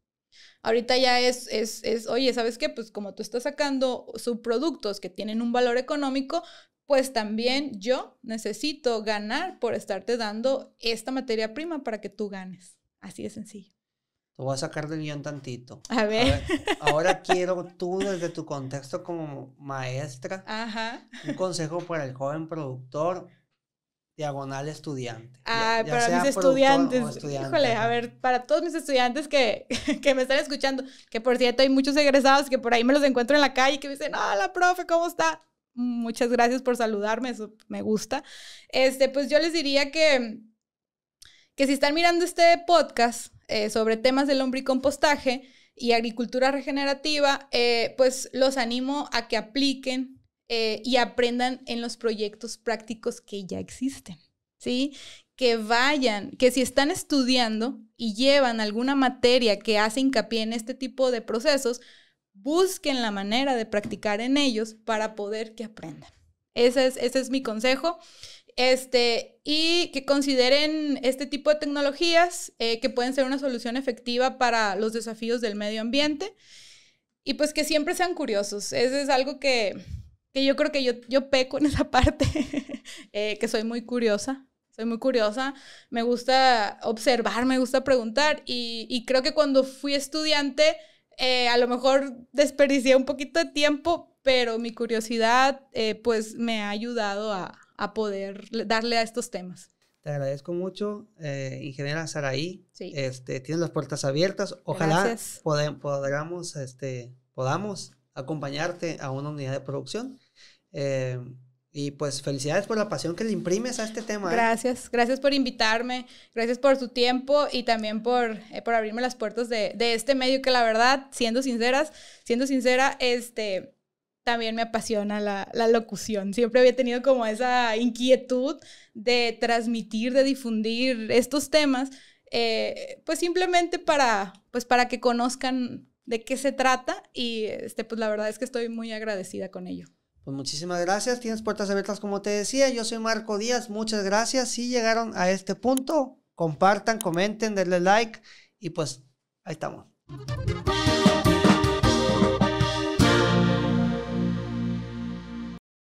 Ahorita ya es, es, oye, ¿sabes qué? Pues como tú estás sacando subproductos que tienen un valor económico, pues también yo necesito ganar por estarte dando esta materia prima para que tú ganes. Así de sencillo. Te voy a sacar del guión tantito. A ver. Ahora quiero tú, desde tu contexto como maestra, un consejo para el joven productor diagonal estudiante. Ah, para mis estudiantes. Híjole, a ver, para todos mis estudiantes que, me están escuchando, que por cierto hay muchos egresados que por ahí me los encuentro en la calle que me dicen, hola, profe, ¿cómo está? Muchas gracias por saludarme, eso me gusta. Este, pues yo les diría que, que si están mirando este podcast eh, sobre temas del hombre y agricultura regenerativa, eh, pues los animo a que apliquen eh, y aprendan en los proyectos prácticos que ya existen, ¿sí? Que vayan, que si están estudiando y llevan alguna materia que hace hincapié en este tipo de procesos, busquen la manera de practicar en ellos para poder que aprendan. Ese es, ese es mi consejo. Este, y que consideren este tipo de tecnologías eh, que pueden ser una solución efectiva para los desafíos del medio ambiente. Y pues que siempre sean curiosos. Ese es algo que, que yo creo que yo, yo peco en esa parte, eh, que soy muy curiosa, soy muy curiosa, me gusta observar, me gusta preguntar y, y creo que cuando fui estudiante eh, a lo mejor desperdicié un poquito de tiempo, pero mi curiosidad eh, pues me ha ayudado a, a, poder darle a estos temas. Te agradezco mucho, eh, ingeniera Saraí. Sí. Este, tienes las puertas abiertas. Ojalá podamos, este, podamos acompañarte a una unidad de producción eh, y pues felicidades por la pasión que le imprimes a este tema. ¿eh? Gracias, gracias por invitarme, gracias por tu tiempo y también por, eh, por abrirme las puertas de, de, este medio que la verdad, siendo sinceras, siendo sincera, este, también me apasiona la, la locución. Siempre había tenido como esa inquietud de transmitir, de difundir estos temas, pues simplemente para, pues para que conozcan de qué se trata y este, pues la verdad es que estoy muy agradecida con ello. Pues muchísimas gracias. Tienes puertas abiertas, como te decía. Yo soy Marco Díaz. Muchas gracias. Si llegaron a este punto, compartan, comenten, denle like y pues ahí estamos.